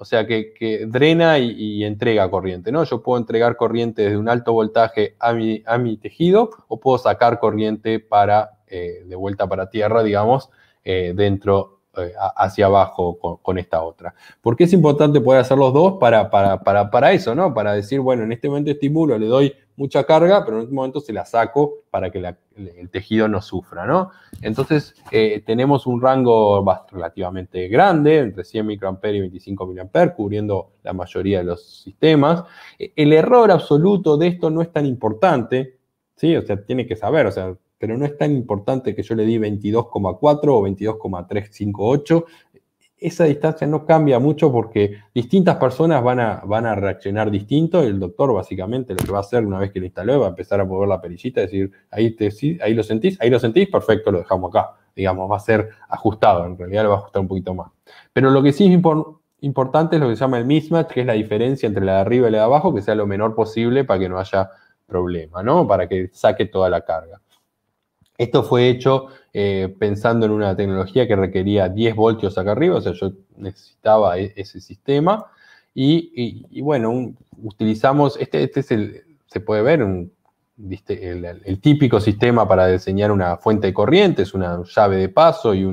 o sea, que, drena y, entrega corriente, ¿no? Yo puedo entregar corriente desde un alto voltaje a mi, a mi tejido o puedo sacar corriente para, eh, de vuelta para tierra, digamos, eh, dentro, eh, hacia abajo con, esta otra. Porque es importante poder hacer los dos para, para, para, para eso, ¿no? Para decir, bueno, en este momento estimulo, le doy mucha carga, pero en un este momento se la saco para que el tejido no sufra, ¿no? Entonces, eh, tenemos un rango relativamente grande, entre 100 microamperes y 25 miliamperes, cubriendo la mayoría de los sistemas. E, el error absoluto de esto no es tan importante, ¿sí? O sea, tiene que saber, o sea, pero no es tan importante que yo le di 22,4 o 22,358 esa distancia no cambia mucho porque distintas personas van a, van a reaccionar distinto. El doctor básicamente lo que va a hacer una vez que lo instaló va a empezar a mover la perillita, decir, ahí, te, sí, ahí lo sentís, ahí lo sentís, perfecto, lo dejamos acá. Digamos, va a ser ajustado, en realidad lo va a ajustar un poquito más. Pero lo que sí es importante es lo que se llama el mismatch, que es la diferencia entre la de arriba y la de abajo, que sea lo menor posible para que no haya problema, ¿no? Para que saque toda la carga. Esto fue hecho eh, pensando en una tecnología que requería 10 voltios acá arriba, o sea, yo necesitaba e-, ese sistema. Y, bueno, utilizamos, este, este es el, se puede ver, un, el, típico sistema para diseñar una fuente de corriente, es una llave de paso y,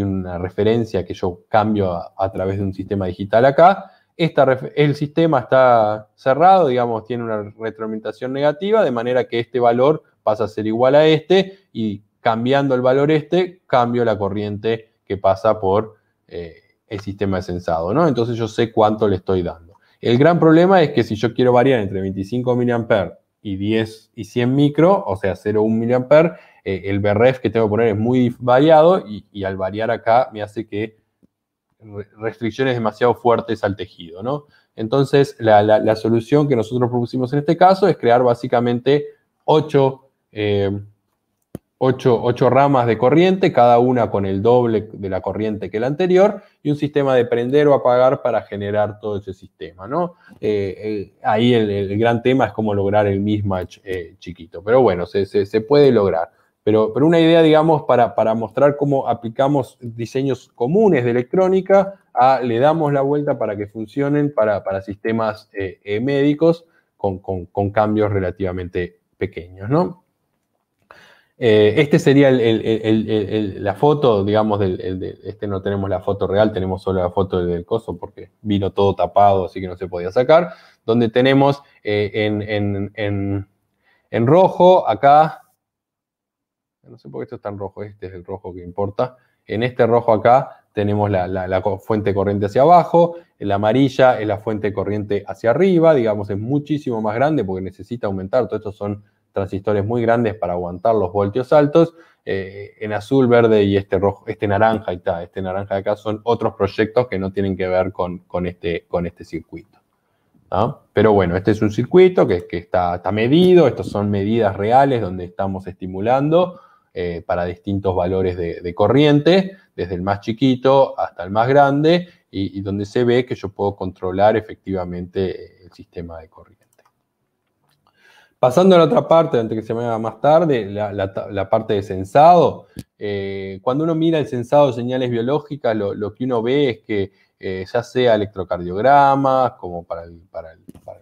una referencia que yo cambio a, través de un sistema digital acá. Esta, el sistema está cerrado, digamos, tiene una retroalimentación negativa, de manera que este valor pasa a ser igual a este y cambiando el valor este, cambio la corriente que pasa por eh, el sistema de sensado, ¿no? Entonces yo sé cuánto le estoy dando. El gran problema es que si yo quiero variar entre 25 mA y 10 y 100 micro, o sea, 0,1 mA, eh, el BRF que tengo que poner es muy variado y, al variar acá me hace que restricciones demasiado fuertes al tejido, ¿no? Entonces, la, solución que nosotros propusimos en este caso es crear básicamente 8 Ocho, ramas de corriente, cada una con el doble de la corriente que la anterior, y un sistema de prender o apagar para generar todo ese sistema, ¿no? Eh, eh, ahí el, gran tema es cómo lograr el mismatch eh, chiquito, pero bueno, se, se, puede lograr. Pero, pero, una idea, digamos, para, para, mostrar cómo aplicamos diseños comunes de electrónica, a, ah, le damos la vuelta para que funcionen para, sistemas médicos con, con cambios relativamente pequeños, ¿no? Eh, este sería la foto, digamos, este no tenemos la foto real, tenemos solo la foto del coso porque vino todo tapado, así que no se podía sacar, donde tenemos eh, en, rojo acá, no sé por qué esto es tan rojo, este es el rojo que importa, en este rojo acá tenemos la, la, fuente corriente hacia abajo, la amarilla es la fuente corriente hacia arriba, digamos, es muchísimo más grande porque necesita aumentar, todo esto son transistores muy grandes para aguantar los voltios altos. Eh, en azul, verde y este rojo, este naranja, y tal, este naranja de acá son otros proyectos que no tienen que ver con, este, con este, circuito. Pero bueno, este es un circuito que, está, medido, estas son medidas reales donde estamos estimulando eh, para distintos valores de, corriente, desde el más chiquito hasta el más grande, y donde se ve que yo puedo controlar efectivamente el sistema de corriente. Pasando a la otra parte, antes que se me haga más tarde, la, parte de censado. Eh, cuando uno mira el censado de señales biológicas, lo, que uno ve es que eh, ya sea electrocardiogramas, como para el, para,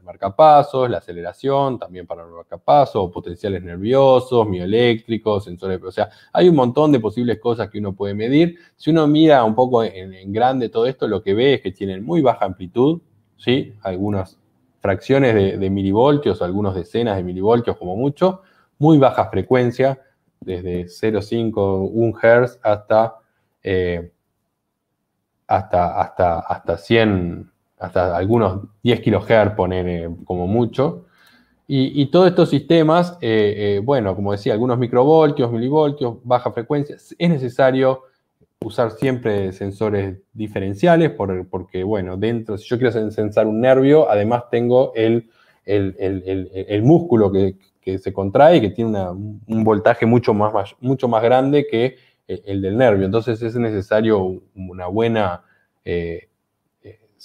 marcapasos, la aceleración, también para el marcapaso, potenciales nerviosos, mioeléctricos, sensores. O sea, hay un montón de posibles cosas que uno puede medir. Si uno mira un poco en, en grande todo esto, lo que ve es que tienen muy baja amplitud, ¿sí? Algunas fracciones de, milivoltios, algunos decenas de milivoltios como mucho, muy baja frecuencia, desde 0,5, 1 Hz hasta, hasta, hasta, hasta 100, hasta algunos 10 kHz como mucho. Y, todos estos sistemas, eh, eh, bueno, como decía, algunos microvoltios, milivoltios, baja frecuencia, es necesario usar siempre sensores diferenciales, por, porque, bueno, dentro, si yo quiero sensar un nervio, además tengo el, el, músculo que, se contrae que tiene un voltaje mucho más, mucho más grande que eh, el del nervio. Entonces es necesario una buena... Eh,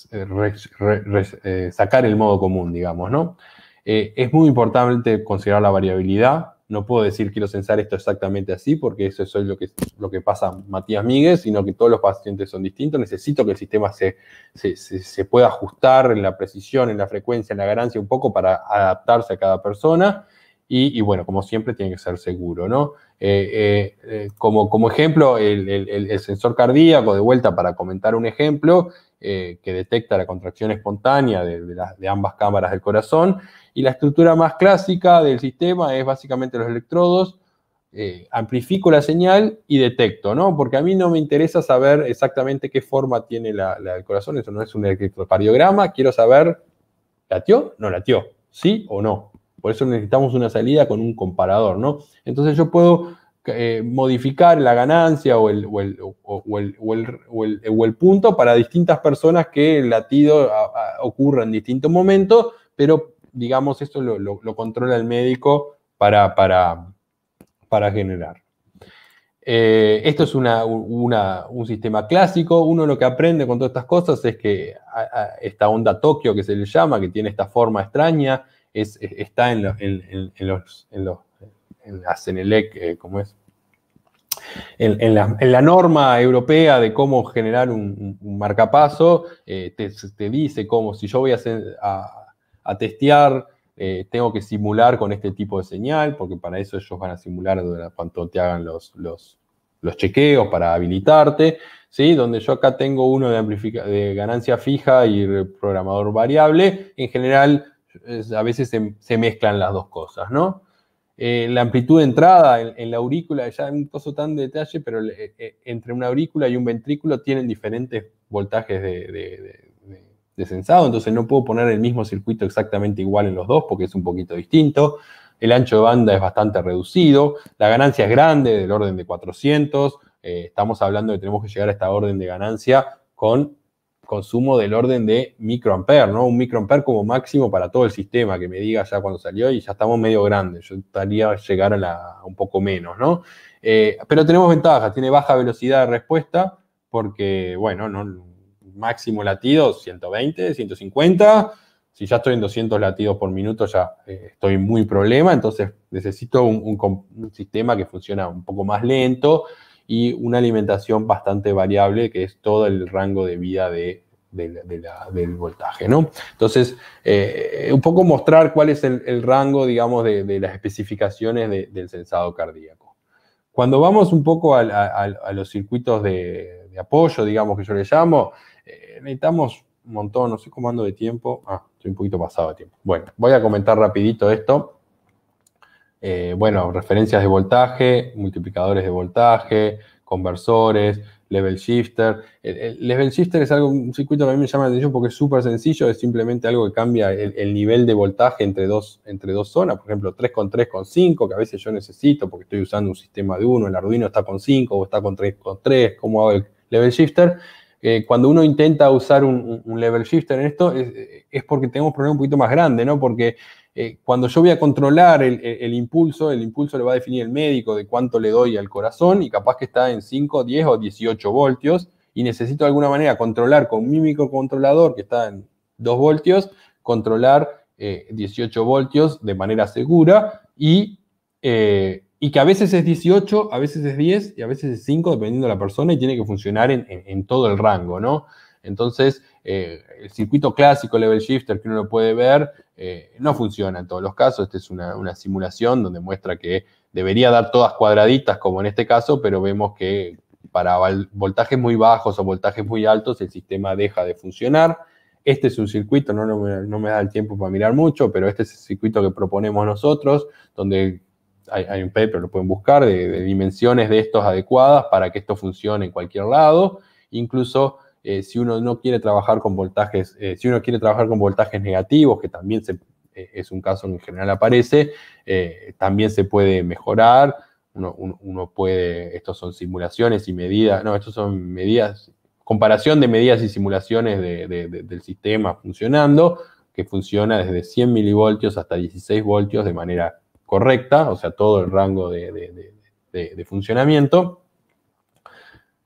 eh, sacar el modo común, digamos, ¿no? es muy importante considerar la variabilidad, no puedo decir quiero censar esto exactamente así, porque eso es lo que, lo que pasa Matías Míguez, sino que todos los pacientes son distintos. Necesito que el sistema se, se, pueda ajustar en la precisión, en la frecuencia, en la ganancia un poco para adaptarse a cada persona. Y, bueno, como siempre, tiene que ser seguro, ¿no? Eh, eh, eh, como, como ejemplo, el, sensor cardíaco, de vuelta para comentar un ejemplo, que detecta la contracción espontánea de ambas cámaras del corazón y la estructura más clásica del sistema es básicamente los electrodos. Eh, amplifico la señal y detecto, ¿no? Porque a mí no me interesa saber exactamente qué forma tiene la, el corazón, eso no es un electrocardiograma, quiero saber, ¿latió? No latió, ¿sí o no? Por eso necesitamos una salida con un comparador, ¿no? Entonces yo puedo eh, modificar la ganancia o el, punto para distintas personas que el latido ocurra en distintos momentos, pero digamos, esto lo, controla el médico para, para, generar. Eh, esto es un sistema clásico. Uno lo que aprende con todas estas cosas es que esta onda Tokio que se le llama, que tiene esta forma extraña, es, está en, los, en, los, eh, la es? en, la, norma europea de cómo generar un, marcapaso, eh, te, dice cómo, si yo voy a, a a testear, eh, tengo que simular con este tipo de señal, porque para eso ellos van a simular cuando te hagan los, los, los chequeos para habilitarte, ¿sí? Donde yo acá tengo uno de, de ganancia fija y programador variable, en general a veces se, mezclan las dos cosas, ¿no? Eh, la amplitud de entrada en, la aurícula, ya un coso tan de detalle, pero eh, entre una aurícula y un ventrículo tienen diferentes voltajes de, de, de entonces no puedo poner el mismo circuito exactamente igual en los dos porque es un poquito distinto. El ancho de banda es bastante reducido, la ganancia es grande, del orden de 400. Eh, estamos hablando de que tenemos que llegar a esta orden de ganancia con consumo del orden de microamperes, ¿no? Un microamperes como máximo para todo el sistema, que me diga ya cuando salió y ya estamos medio grandes. Yo estaría llegar a, un poco menos, ¿no? Eh, pero tenemos ventajas, tiene baja velocidad de respuesta porque, bueno, no, máximo latidos, 120, 150. Si ya estoy en 200 latidos por minuto, ya eh, estoy en muy problema. Entonces necesito un, sistema que funciona un poco más lento y una alimentación bastante variable, que es todo el rango de vida del voltaje. ¿no? Entonces, eh, un poco mostrar cuál es el, rango, digamos, de, las especificaciones del sensado cardíaco. Cuando vamos un poco a, los circuitos de, de apoyo, digamos que yo le llamo, eh, necesitamos un montón, no sé cómo ando de tiempo. Ah, estoy un poquito pasado de tiempo. Bueno, voy a comentar rapidito esto. Eh, bueno, referencias de voltaje, multiplicadores de voltaje, conversores, level shifter. level shifter es algo, un circuito que a mí me llama la atención porque es súper sencillo, es simplemente algo que cambia el, nivel de voltaje entre dos, entre dos zonas, por ejemplo, 3 con con 5, que a veces yo necesito porque estoy usando un sistema de 1, el Arduino está con 5 o está con 3.3, con ¿cómo hago el level shifter? Eh, cuando uno intenta usar un, level shifter en esto, es, porque tenemos un problema un poquito más grande, ¿no? Porque eh, cuando yo voy a controlar el, impulso, el impulso le va a definir el médico de cuánto le doy al corazón y capaz que está en 5, 10 o 18 voltios y necesito de alguna manera controlar con mi microcontrolador que está en 2 voltios, controlar 18 eh, voltios de manera segura y y que a veces es 18, a veces es 10 y a veces es 5, dependiendo de la persona, y tiene que funcionar en, todo el rango, ¿no? Entonces, eh, el circuito clásico level shifter que uno lo puede ver eh, no funciona en todos los casos. Esta es una, simulación donde muestra que debería dar todas cuadraditas, como en este caso, pero vemos que para voltajes muy bajos o voltajes muy altos el sistema deja de funcionar. Este es un circuito, no, no, me, no me da el tiempo para mirar mucho, pero este es el circuito que proponemos nosotros, donde hay, un paper, lo pueden buscar, de, dimensiones de estos adecuadas para que esto funcione en cualquier lado. Incluso eh, si uno no quiere trabajar con voltajes, eh, si uno quiere trabajar con voltajes negativos, que también eh, es un caso en general aparece, también se puede mejorar. Uno, puede, estos son simulaciones y medidas, no, estos son medidas, comparación de medidas y simulaciones del sistema funcionando, que funciona desde 100 milivoltios hasta 16 voltios de manera correcta, o sea, todo el rango de, funcionamiento.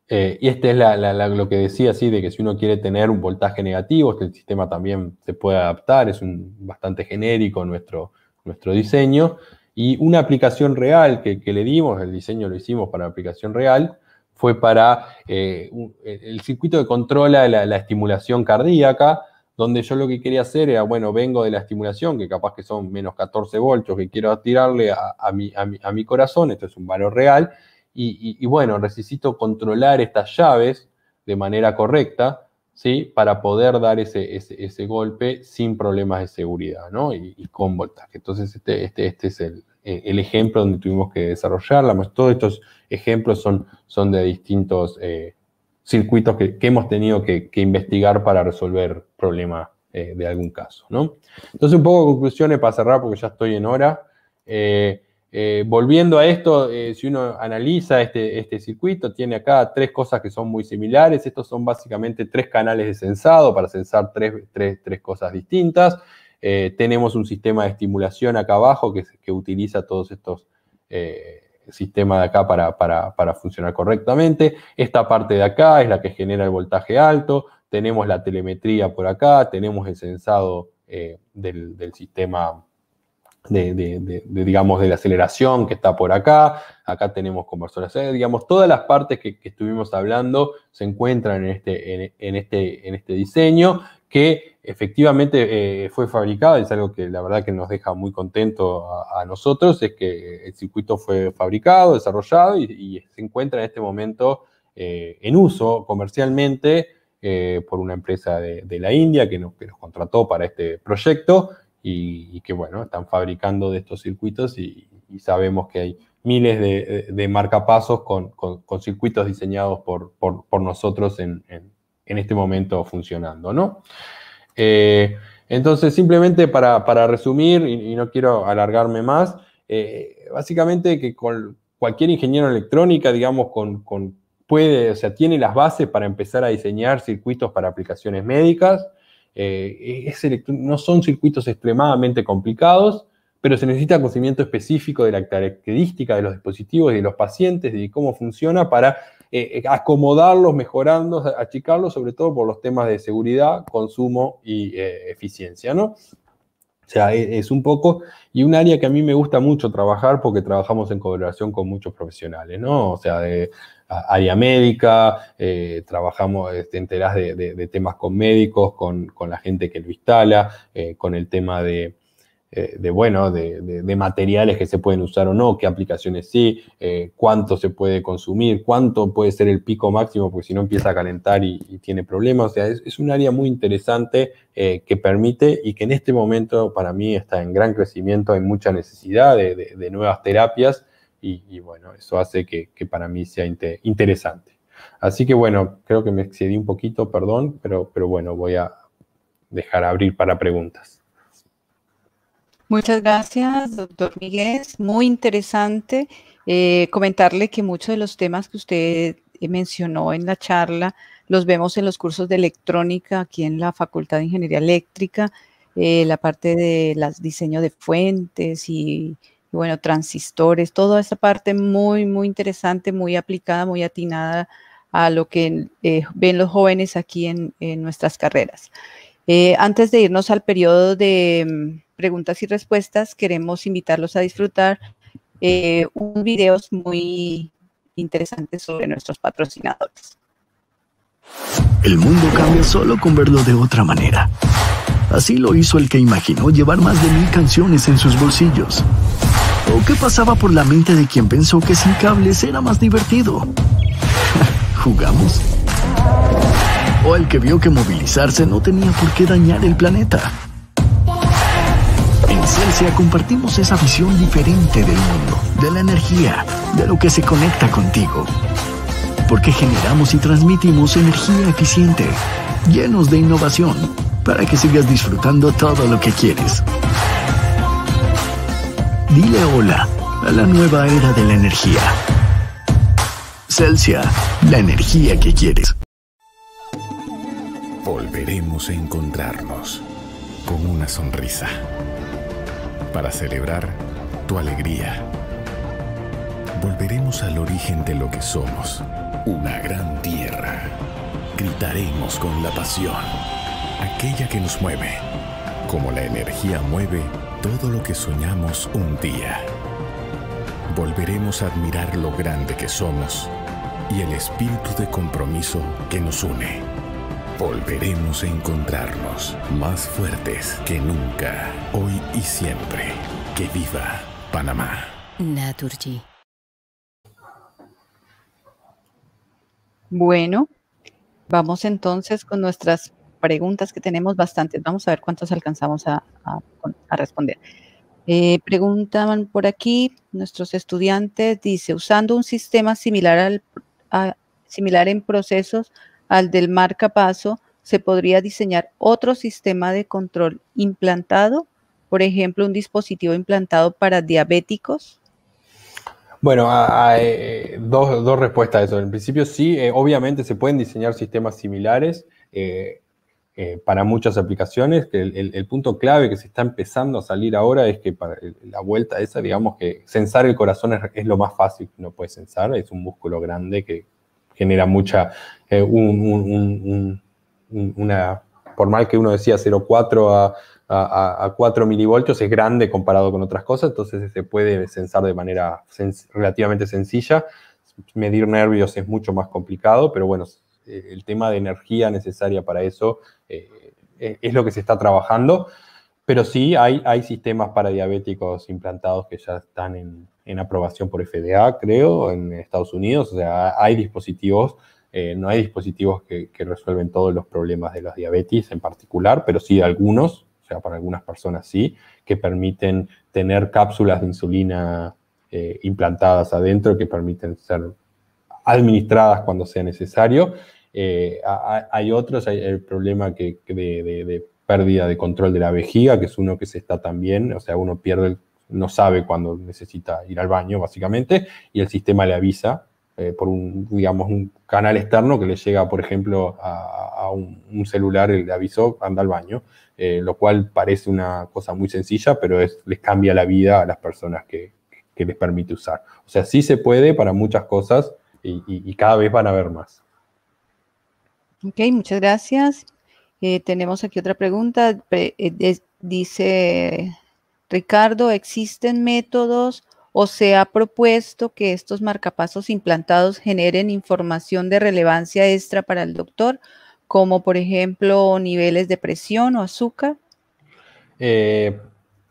Eh, y este es lo que decía, así de que si uno quiere tener un voltaje negativo, este, el sistema también se puede adaptar, es un, bastante genérico nuestro, nuestro diseño. Y una aplicación real que, le dimos, el diseño lo hicimos para aplicación real, fue para eh, el circuito que controla la estimulación cardíaca, donde yo lo que quería hacer era, bueno, vengo de la estimulación, que capaz que son menos 14 voltios que quiero tirarle a, mi, a, mi, corazón, esto es un valor real, y, bueno, necesito controlar estas llaves de manera correcta, ¿sí? Para poder dar ese, ese, golpe sin problemas de seguridad, ¿no? Y, con voltaje. Entonces, este, este, este es el, ejemplo donde tuvimos que desarrollarla. Todos estos ejemplos son, son de distintos... Eh, circuitos que, hemos tenido que, investigar para resolver problemas eh, de algún caso. ¿no? Entonces, un poco de conclusiones para cerrar, porque ya estoy en hora. Eh, eh, volviendo a esto, si uno analiza este, este, circuito, tiene acá tres cosas que son muy similares. Estos son básicamente tres canales de sensado para sensar tres, tres, cosas distintas. tenemos un sistema de estimulación acá abajo que, que utiliza todos estos sistema de acá para, para, para funcionar correctamente. Esta parte de acá es la que genera el voltaje alto, tenemos la telemetría por acá, tenemos el sensado eh, del, del, sistema de, de, digamos, de la aceleración que está por acá, acá tenemos conversores, digamos, todas las partes que, estuvimos hablando se encuentran en este, en, este, en este diseño que efectivamente eh, fue fabricada, es algo que la verdad que nos deja muy contentos a, nosotros, es que el circuito fue fabricado, desarrollado y, se encuentra en este momento eh, en uso comercialmente eh, por una empresa de, la India que nos, contrató para este proyecto y, que bueno, están fabricando de estos circuitos y, sabemos que hay miles de, marcapasos con, circuitos diseñados por, nosotros en en este momento funcionando, ¿no? Eh, entonces, simplemente para, resumir, y, no quiero alargarme más, eh, básicamente que con cualquier ingeniero electrónica, digamos, con, puede, o sea, tiene las bases para empezar a diseñar circuitos para aplicaciones médicas. Eh, no son circuitos extremadamente complicados, pero se necesita conocimiento específico de la característica de los dispositivos y de los pacientes, de cómo funciona para eh, eh, acomodarlos, mejorarlos, achicarlos, sobre todo por los temas de seguridad, consumo y eh, eficiencia, ¿no? O sea, e, es un poco, y un área que a mí me gusta mucho trabajar porque trabajamos en colaboración con muchos profesionales, ¿no? O sea, de área médica, trabajamos, te este, enterás de, temas con médicos, con, la gente que lo instala, con el tema de, eh, de bueno, de, materiales que se pueden usar o no, qué aplicaciones sí, eh, cuánto se puede consumir, cuánto puede ser el pico máximo, porque si no empieza a calentar y, tiene problemas. O sea, es, un área muy interesante eh, que permite y que en este momento para mí está en gran crecimiento, hay mucha necesidad de, nuevas terapias y, bueno, eso hace que, para mí sea interesante. Así que bueno, creo que me excedí un poquito, perdón, pero, pero bueno, voy a dejar abrir para preguntas. Muchas gracias, doctor Miguel. Muy interesante eh, comentarle que muchos de los temas que usted eh, mencionó en la charla los vemos en los cursos de electrónica aquí en la Facultad de Ingeniería Eléctrica, eh, la parte de las diseño de fuentes y, bueno, transistores, toda esa parte muy, muy interesante, muy aplicada, muy atinada a lo que ven los jóvenes aquí en nuestras carreras. Eh, antes de irnos al periodo de mm, preguntas y respuestas, queremos invitarlos a disfrutar eh, unos videos muy interesantes sobre nuestros patrocinadores. El mundo cambia solo con verlo de otra manera. Así lo hizo el que imaginó llevar más de mil canciones en sus bolsillos. ¿O qué pasaba por la mente de quien pensó que sin cables era más divertido? ¿Jugamos? o el que vio que movilizarse no tenía por qué dañar el planeta. En Celsia compartimos esa visión diferente del mundo, de la energía, de lo que se conecta contigo. Porque generamos y transmitimos energía eficiente, llenos de innovación, para que sigas disfrutando todo lo que quieres. Dile hola a la nueva era de la energía. Celsia, la energía que quieres volveremos a encontrarnos con una sonrisa para celebrar tu alegría. Volveremos al origen de lo que somos, una gran tierra. Gritaremos con la pasión, aquella que nos mueve, como la energía mueve todo lo que soñamos un día. Volveremos a admirar lo grande que somos y el espíritu de compromiso que nos une volveremos a encontrarnos más fuertes que nunca, hoy y siempre. Que viva Panamá. Naturgy. Bueno, vamos entonces con nuestras preguntas que tenemos bastantes. Vamos a ver cuántas alcanzamos a, responder. Eh, preguntaban por aquí nuestros estudiantes, dice, usando un sistema similar, al, similar en procesos, al del marcapaso, se podría diseñar otro sistema de control implantado, por ejemplo, un dispositivo implantado para diabéticos? Bueno, hay ah, ah, eh, dos, respuestas a eso. En principio, sí, eh, obviamente se pueden diseñar sistemas similares eh, para muchas aplicaciones. El, el, punto clave que se está empezando a salir ahora es que para la vuelta esa, digamos que censar el corazón es, lo más fácil que uno puede censar, es un músculo grande que genera mucha, eh, una, por mal que uno decía 0,4 a, 4 milivoltios, es grande comparado con otras cosas, entonces se puede censar de manera relativamente sencilla. Medir nervios es mucho más complicado, pero bueno, eh, el tema de energía necesaria para eso eh, es lo que se está trabajando. Pero sí hay, hay sistemas para diabéticos implantados que ya están en, en aprobación por FDA, creo, en Estados Unidos. O sea, hay dispositivos, eh, no hay dispositivos que, resuelven todos los problemas de la diabetes en particular, pero sí algunos, o sea, para algunas personas sí, que permiten tener cápsulas de insulina eh, implantadas adentro, que permiten ser administradas cuando sea necesario. Eh, hay otros, hay el problema de, de pérdida de control de la vejiga, que es uno que se está también, o sea, uno pierde el no sabe cuándo necesita ir al baño, básicamente, y el sistema le avisa eh, por un, digamos, un canal externo que le llega, por ejemplo, a, un, celular, el aviso anda al baño, eh, lo cual parece una cosa muy sencilla, pero les cambia la vida a las personas que, les permite usar. O sea, sí se puede para muchas cosas y, cada vez van a haber más. Ok, muchas gracias. Eh, tenemos aquí otra pregunta. dice Ricardo, ¿existen métodos o se ha propuesto que estos marcapasos implantados generen información de relevancia extra para el doctor, como por ejemplo niveles de presión o azúcar? Eh,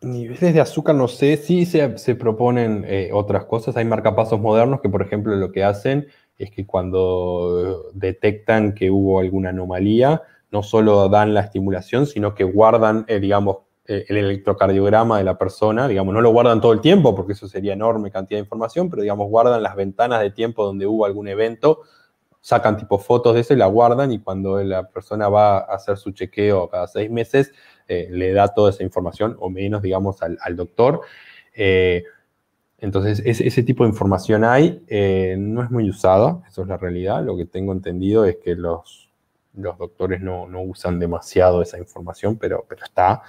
niveles de azúcar no sé, sí se, proponen eh, otras cosas. Hay marcapasos modernos que, por ejemplo, lo que hacen es que cuando detectan que hubo alguna anomalía, no solo dan la estimulación, sino que guardan, eh, digamos, eh, el electrocardiograma de la persona, digamos, no lo guardan todo el tiempo porque eso sería enorme cantidad de información, pero digamos, guardan las ventanas de tiempo donde hubo algún evento, sacan tipo fotos de eso y la guardan y cuando la persona va a hacer su chequeo cada seis meses, eh, le da toda esa información o menos, digamos, al, doctor. Eh, entonces, ese, tipo de información hay, no es muy usada, eso es la realidad, lo que tengo entendido es que los, los doctores no, usan demasiado esa información, pero, pero está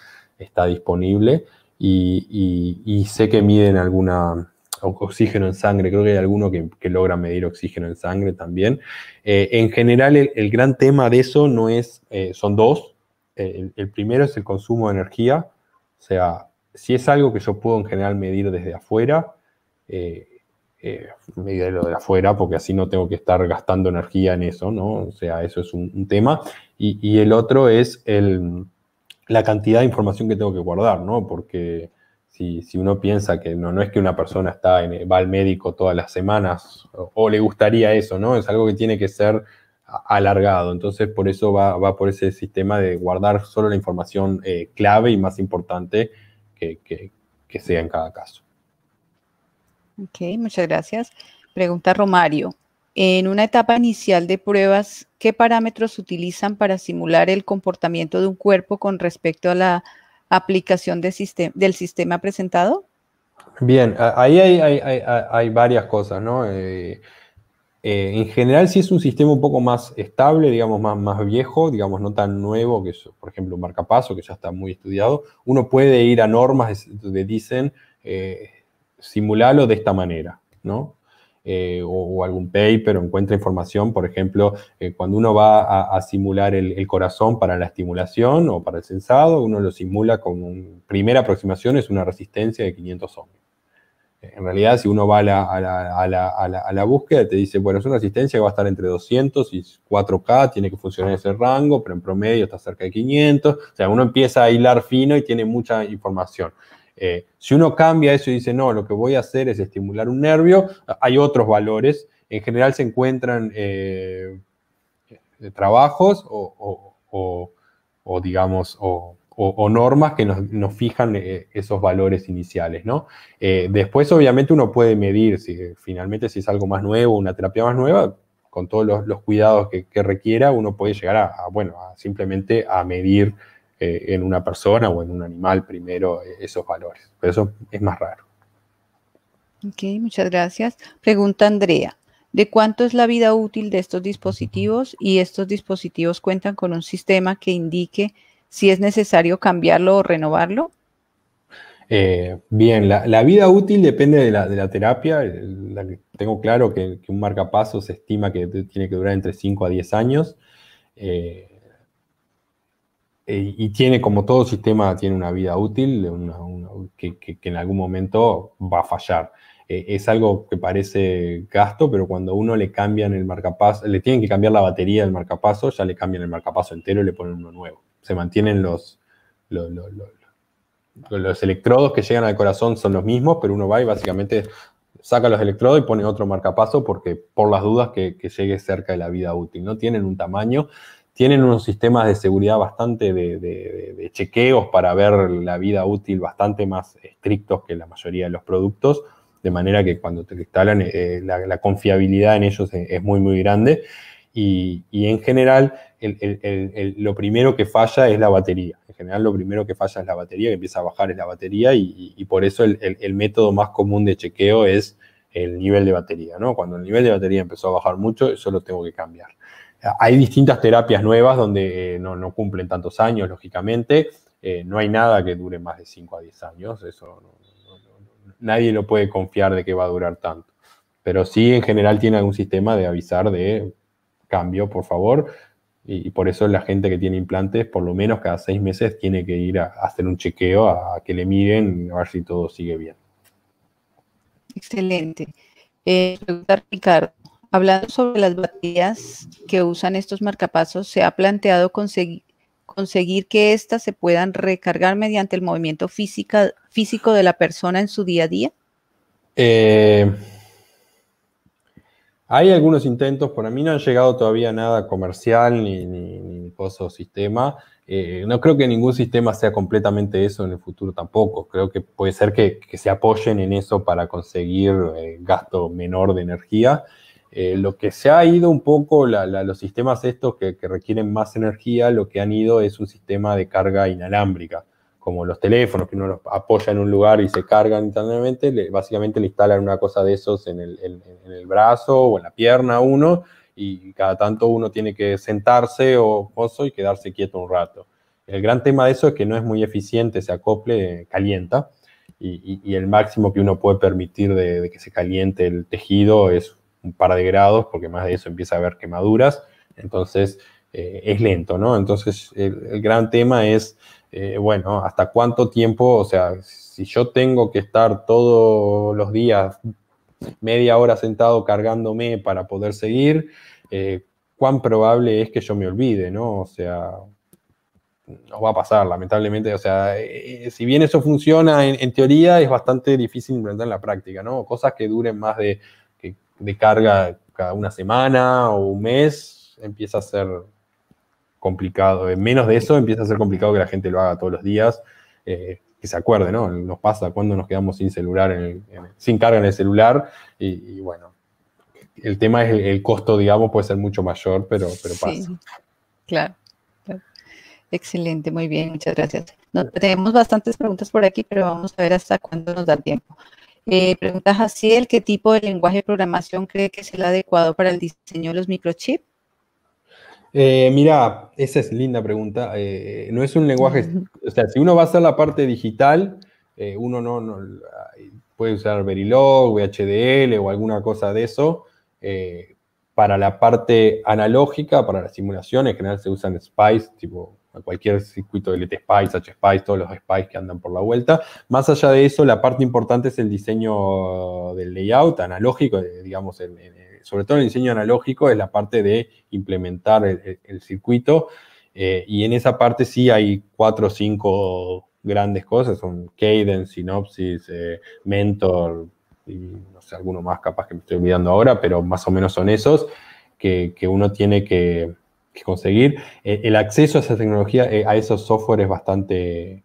está disponible y, sé que miden alguna oxígeno en sangre, creo que hay alguno que, logra medir oxígeno en sangre también. Eh, en general, el, gran tema de eso no es, eh, son dos. El, primero es el consumo de energía, o sea, si es algo que yo puedo en general medir desde afuera, eh, medirlo de afuera, porque así no tengo que estar gastando energía en eso, ¿no? O sea, eso es un, tema. y, el otro es el, la cantidad de información que tengo que guardar, ¿no? Porque si, uno piensa que no, no es que una persona está va al médico todas las semanas o, le gustaría eso, ¿no? Es algo que tiene que ser alargado. Entonces, por eso va, por ese sistema de guardar solo la información eh, clave y más importante que, que sea en cada caso. Ok, muchas gracias. Pregunta Romario. En una etapa inicial de pruebas, ¿qué parámetros utilizan para simular el comportamiento de un cuerpo con respecto a la aplicación del sistema presentado? Bien, ahí hay, varias cosas, ¿no? Eh, eh, en general, si es un sistema un poco más estable, digamos, más, más viejo, digamos, no tan nuevo, que es, por ejemplo, un marcapaso, que ya está muy estudiado, uno puede ir a normas donde dicen, eh, simularlo de esta manera, ¿no? Eh, o, algún paper o encuentra información, por ejemplo, eh, cuando uno va a, simular el, corazón para la estimulación o para el sensado, uno lo simula con una primera aproximación, es una resistencia de 500 ohmios. Eh, en realidad, si uno va a la, búsqueda, te dice, bueno, es una resistencia que va a estar entre 200 y 4K, tiene que funcionar en ese rango, pero en promedio está cerca de 500. O sea, uno empieza a hilar fino y tiene mucha información. Eh, si uno cambia eso y dice, no, lo que voy a hacer es estimular un nervio, hay otros valores. En general se encuentran eh, trabajos o, digamos, o, normas que nos, fijan eh, esos valores iniciales, ¿no? después, obviamente, uno puede medir si finalmente si es algo más nuevo, una terapia más nueva, con todos los, cuidados que, requiera, uno puede llegar a, bueno, a simplemente a medir eh, en una persona o en un animal primero eh, esos valores. Pero eso es más raro. Ok, muchas gracias. Pregunta Andrea, ¿de cuánto es la vida útil de estos dispositivos y estos dispositivos cuentan con un sistema que indique si es necesario cambiarlo o renovarlo? Eh, bien, la, vida útil depende de la, terapia. tengo claro que, un marcapaso se estima que tiene que durar entre 5 a 10 años. Eh, y tiene, como todo sistema, tiene una vida útil que, en algún momento va a fallar. Eh, es algo que parece gasto, pero cuando uno le cambian el marcapaso, le tienen que cambiar la batería del marcapaso, ya le cambian el marcapaso entero y le ponen uno nuevo. Se mantienen los, los, electrodos que llegan al corazón son los mismos, pero uno va y básicamente saca los electrodos y pone otro marcapaso porque por las dudas que, que llegue cerca de la vida útil. No tienen un tamaño tienen unos sistemas de seguridad bastante de, chequeos para ver la vida útil bastante más estrictos que la mayoría de los productos, de manera que cuando te instalan eh, la, confiabilidad en ellos es, muy, muy grande. Y, en general, lo primero que falla es la batería. En general, lo primero que falla es la batería, que empieza a bajar es la batería, y, por eso el método más común de chequeo es el nivel de batería, Cuando el nivel de batería empezó a bajar mucho, eso lo tengo que cambiar hay distintas terapias nuevas donde eh, no, no, cumplen tantos años, lógicamente. Eh, no hay nada que dure más de 5 a 10 años, eso nadie lo puede confiar de que va a durar tanto. Pero sí, en general, tiene algún sistema de avisar de cambio, por favor. Y, por eso la gente que tiene implantes, por lo menos cada seis meses, tiene que ir a, hacer un chequeo, a, que le miren, a ver si todo sigue bien. Excelente. Eh, Ricardo, Hablando sobre las baterías que usan estos marcapasos, se ha planteado conseguir, que éstas se puedan recargar mediante el movimiento físico de la persona en su día a día? Eh, hay algunos intentos, para mí no han llegado todavía nada comercial ni, ni, ni sistema. Eh, no creo que ningún sistema sea completamente eso en el futuro tampoco. Creo que puede ser que, se apoyen en eso para conseguir eh, gasto menor de energía. Eh, lo que se ha ido un poco, los sistemas estos que, requieren más energía, lo que han ido es un sistema de carga inalámbrica, como los teléfonos, que uno los apoya en un lugar y se cargan internamente, básicamente le instalan una cosa de esos en el, brazo o en la pierna uno, y cada tanto uno tiene que sentarse o pozo y quedarse quieto un rato. El gran tema de eso es que no es muy eficiente se acople, calienta, y, el máximo que uno puede permitir de que se caliente el tejido es un par de grados, porque más de eso empieza a haber quemaduras, entonces eh, es lento, ¿no? Entonces el, gran tema es, eh, bueno, hasta cuánto tiempo, o sea, si yo tengo que estar todos los días media hora sentado cargándome para poder seguir, eh, cuán probable es que yo me olvide, ¿no? O sea, nos va a pasar, lamentablemente. O sea, si bien eso funciona en, en, teoría, es bastante difícil implementar en la práctica, ¿no? Cosas que duren más de de carga cada una semana o un mes, empieza a ser complicado. Menos de eso empieza a ser complicado que la gente lo haga todos los días, eh, que se acuerde, ¿no? Nos pasa cuando nos quedamos sin celular, sin carga en el celular, y, bueno, el tema es el, costo, digamos, puede ser mucho mayor, pero, pero pasa. claro, Excelente, muy bien, muchas gracias. tenemos bastantes preguntas por aquí, pero vamos a ver hasta cuándo nos da tiempo. Eh, preguntas a Ciel, ¿qué tipo de lenguaje de programación cree que es el adecuado para el diseño de los microchips? Eh, mira, esa es linda pregunta. Eh, no es un lenguaje, o sea, si uno va a hacer la parte digital, uno no, puede usar Verilog, VHDL o alguna cosa de eso. para la parte analógica, para las simulaciones, en general se usan Spice, tipo cualquier circuito de LT Spice, todos los Spice que andan por la vuelta. Más allá de eso, la parte importante es el diseño del layout analógico, digamos, sobre todo el diseño analógico es la parte de implementar el, circuito. Eh, y en esa parte sí hay cuatro o cinco grandes cosas, son Cadence, Synopsis, eh, Mentor, y no sé, alguno más capaz que me estoy olvidando ahora, pero más o menos son esos que uno tiene que, que conseguir. Eh, el acceso a esa tecnología, eh, a esos software es bastante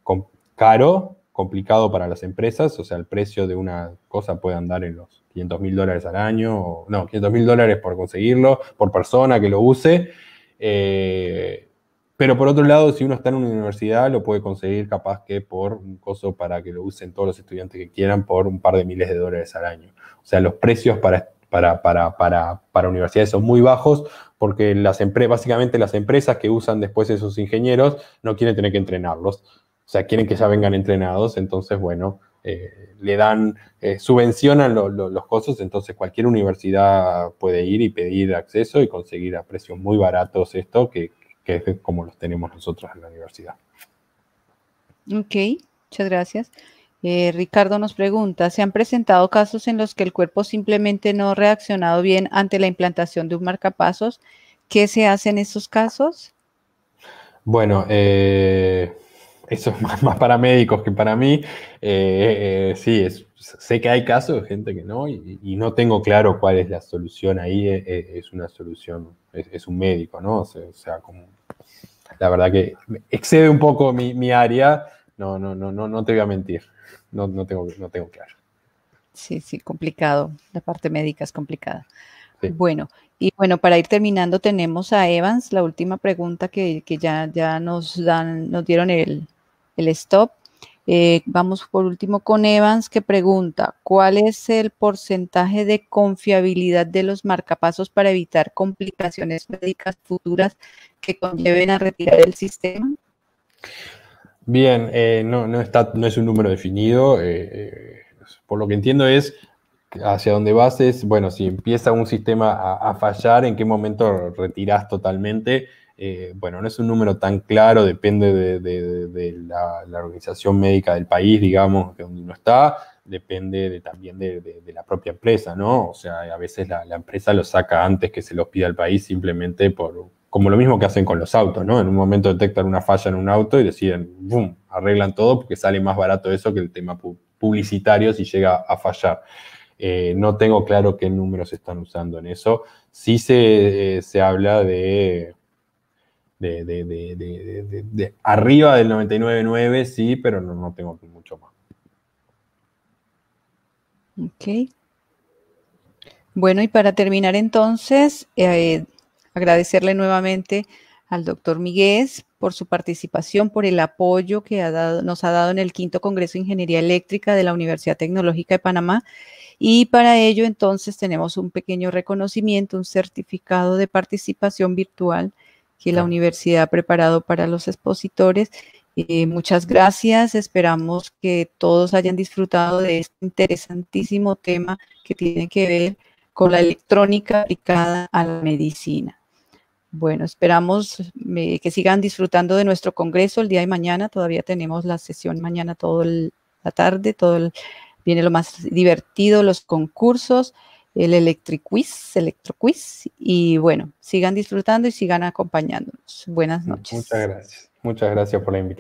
caro, complicado para las empresas, o sea, el precio de una cosa puede andar en los 500 mil dólares al año, o, no, 500 mil dólares por conseguirlo, por persona que lo use. Eh, pero por otro lado, si uno está en una universidad, lo puede conseguir capaz que por un coso para que lo usen todos los estudiantes que quieran por un par de miles de dólares al año. O sea, los precios para universidades son muy bajos, porque las básicamente las empresas que usan después esos ingenieros no quieren tener que entrenarlos. O sea, quieren que ya vengan entrenados, entonces, bueno, eh, le dan, eh, subvencionan los costos, entonces cualquier universidad puede ir y pedir acceso y conseguir a precios muy baratos esto, que, que es como los tenemos nosotros en la universidad. Ok, muchas gracias. Eh, Ricardo nos pregunta, ¿se han presentado casos en los que el cuerpo simplemente no ha reaccionado bien ante la implantación de un marcapasos? ¿Qué se hace en esos casos? Bueno, eh, eso es más, para médicos que para mí. Eh, sí, sé que hay casos de gente que no y, no tengo claro cuál es la solución ahí. Es, una solución, es, un médico, ¿no? O sea, la verdad que excede un poco mi, mi área. No, no, no, no, no te voy a mentir no, no, tengo, no tengo claro. Sí, sí, complicado. La parte médica es complicada. Bueno, y bueno, para ir terminando, tenemos a Evans, la última pregunta que, ya, ya nos, dan, nos dieron el, stop. Eh, vamos por último con Evans que pregunta, ¿cuál es el porcentaje de confiabilidad de los marcapasos para evitar complicaciones médicas futuras que conlleven a retirar el sistema? Bien, eh, no, no, está, no es un número definido. Eh, eh, por lo que entiendo es hacia dónde vas es, bueno, si empieza un sistema a, fallar, ¿en qué momento retiras totalmente? bueno, no es un número tan claro, depende de, la, organización médica del país, digamos, de donde uno está, depende de, también de, la propia empresa, ¿no? O sea, a veces la, la, empresa lo saca antes que se los pida al país simplemente por, como lo mismo que hacen con los autos, ¿no? En un momento detectan una falla en un auto y deciden, bum, arreglan todo porque sale más barato eso que el tema publicitario si llega a fallar. Eh, no tengo claro qué números están usando en eso. Sí se, eh, habla de de, de, de, de, arriba del 99.9, sí, pero no, no tengo mucho más. Ok. Bueno, y para terminar entonces, eh, Agradecerle nuevamente al doctor Miguel por su participación, por el apoyo que nos ha dado en el quinto Congreso de Ingeniería Eléctrica de la Universidad Tecnológica de Panamá. Y para ello entonces tenemos un pequeño reconocimiento, un certificado de participación virtual que la universidad ha preparado para los expositores. Eh, muchas gracias, esperamos que todos hayan disfrutado de este interesantísimo tema que tiene que ver con la electrónica aplicada a la medicina. Bueno, esperamos eh, que sigan disfrutando de nuestro congreso el día de mañana. Todavía tenemos la sesión mañana toda la tarde, todo viene lo más divertido, los concursos, el electro electroquiz. Y bueno, sigan disfrutando y sigan acompañándonos. Buenas noches. Muchas gracias. Muchas gracias por la invitación.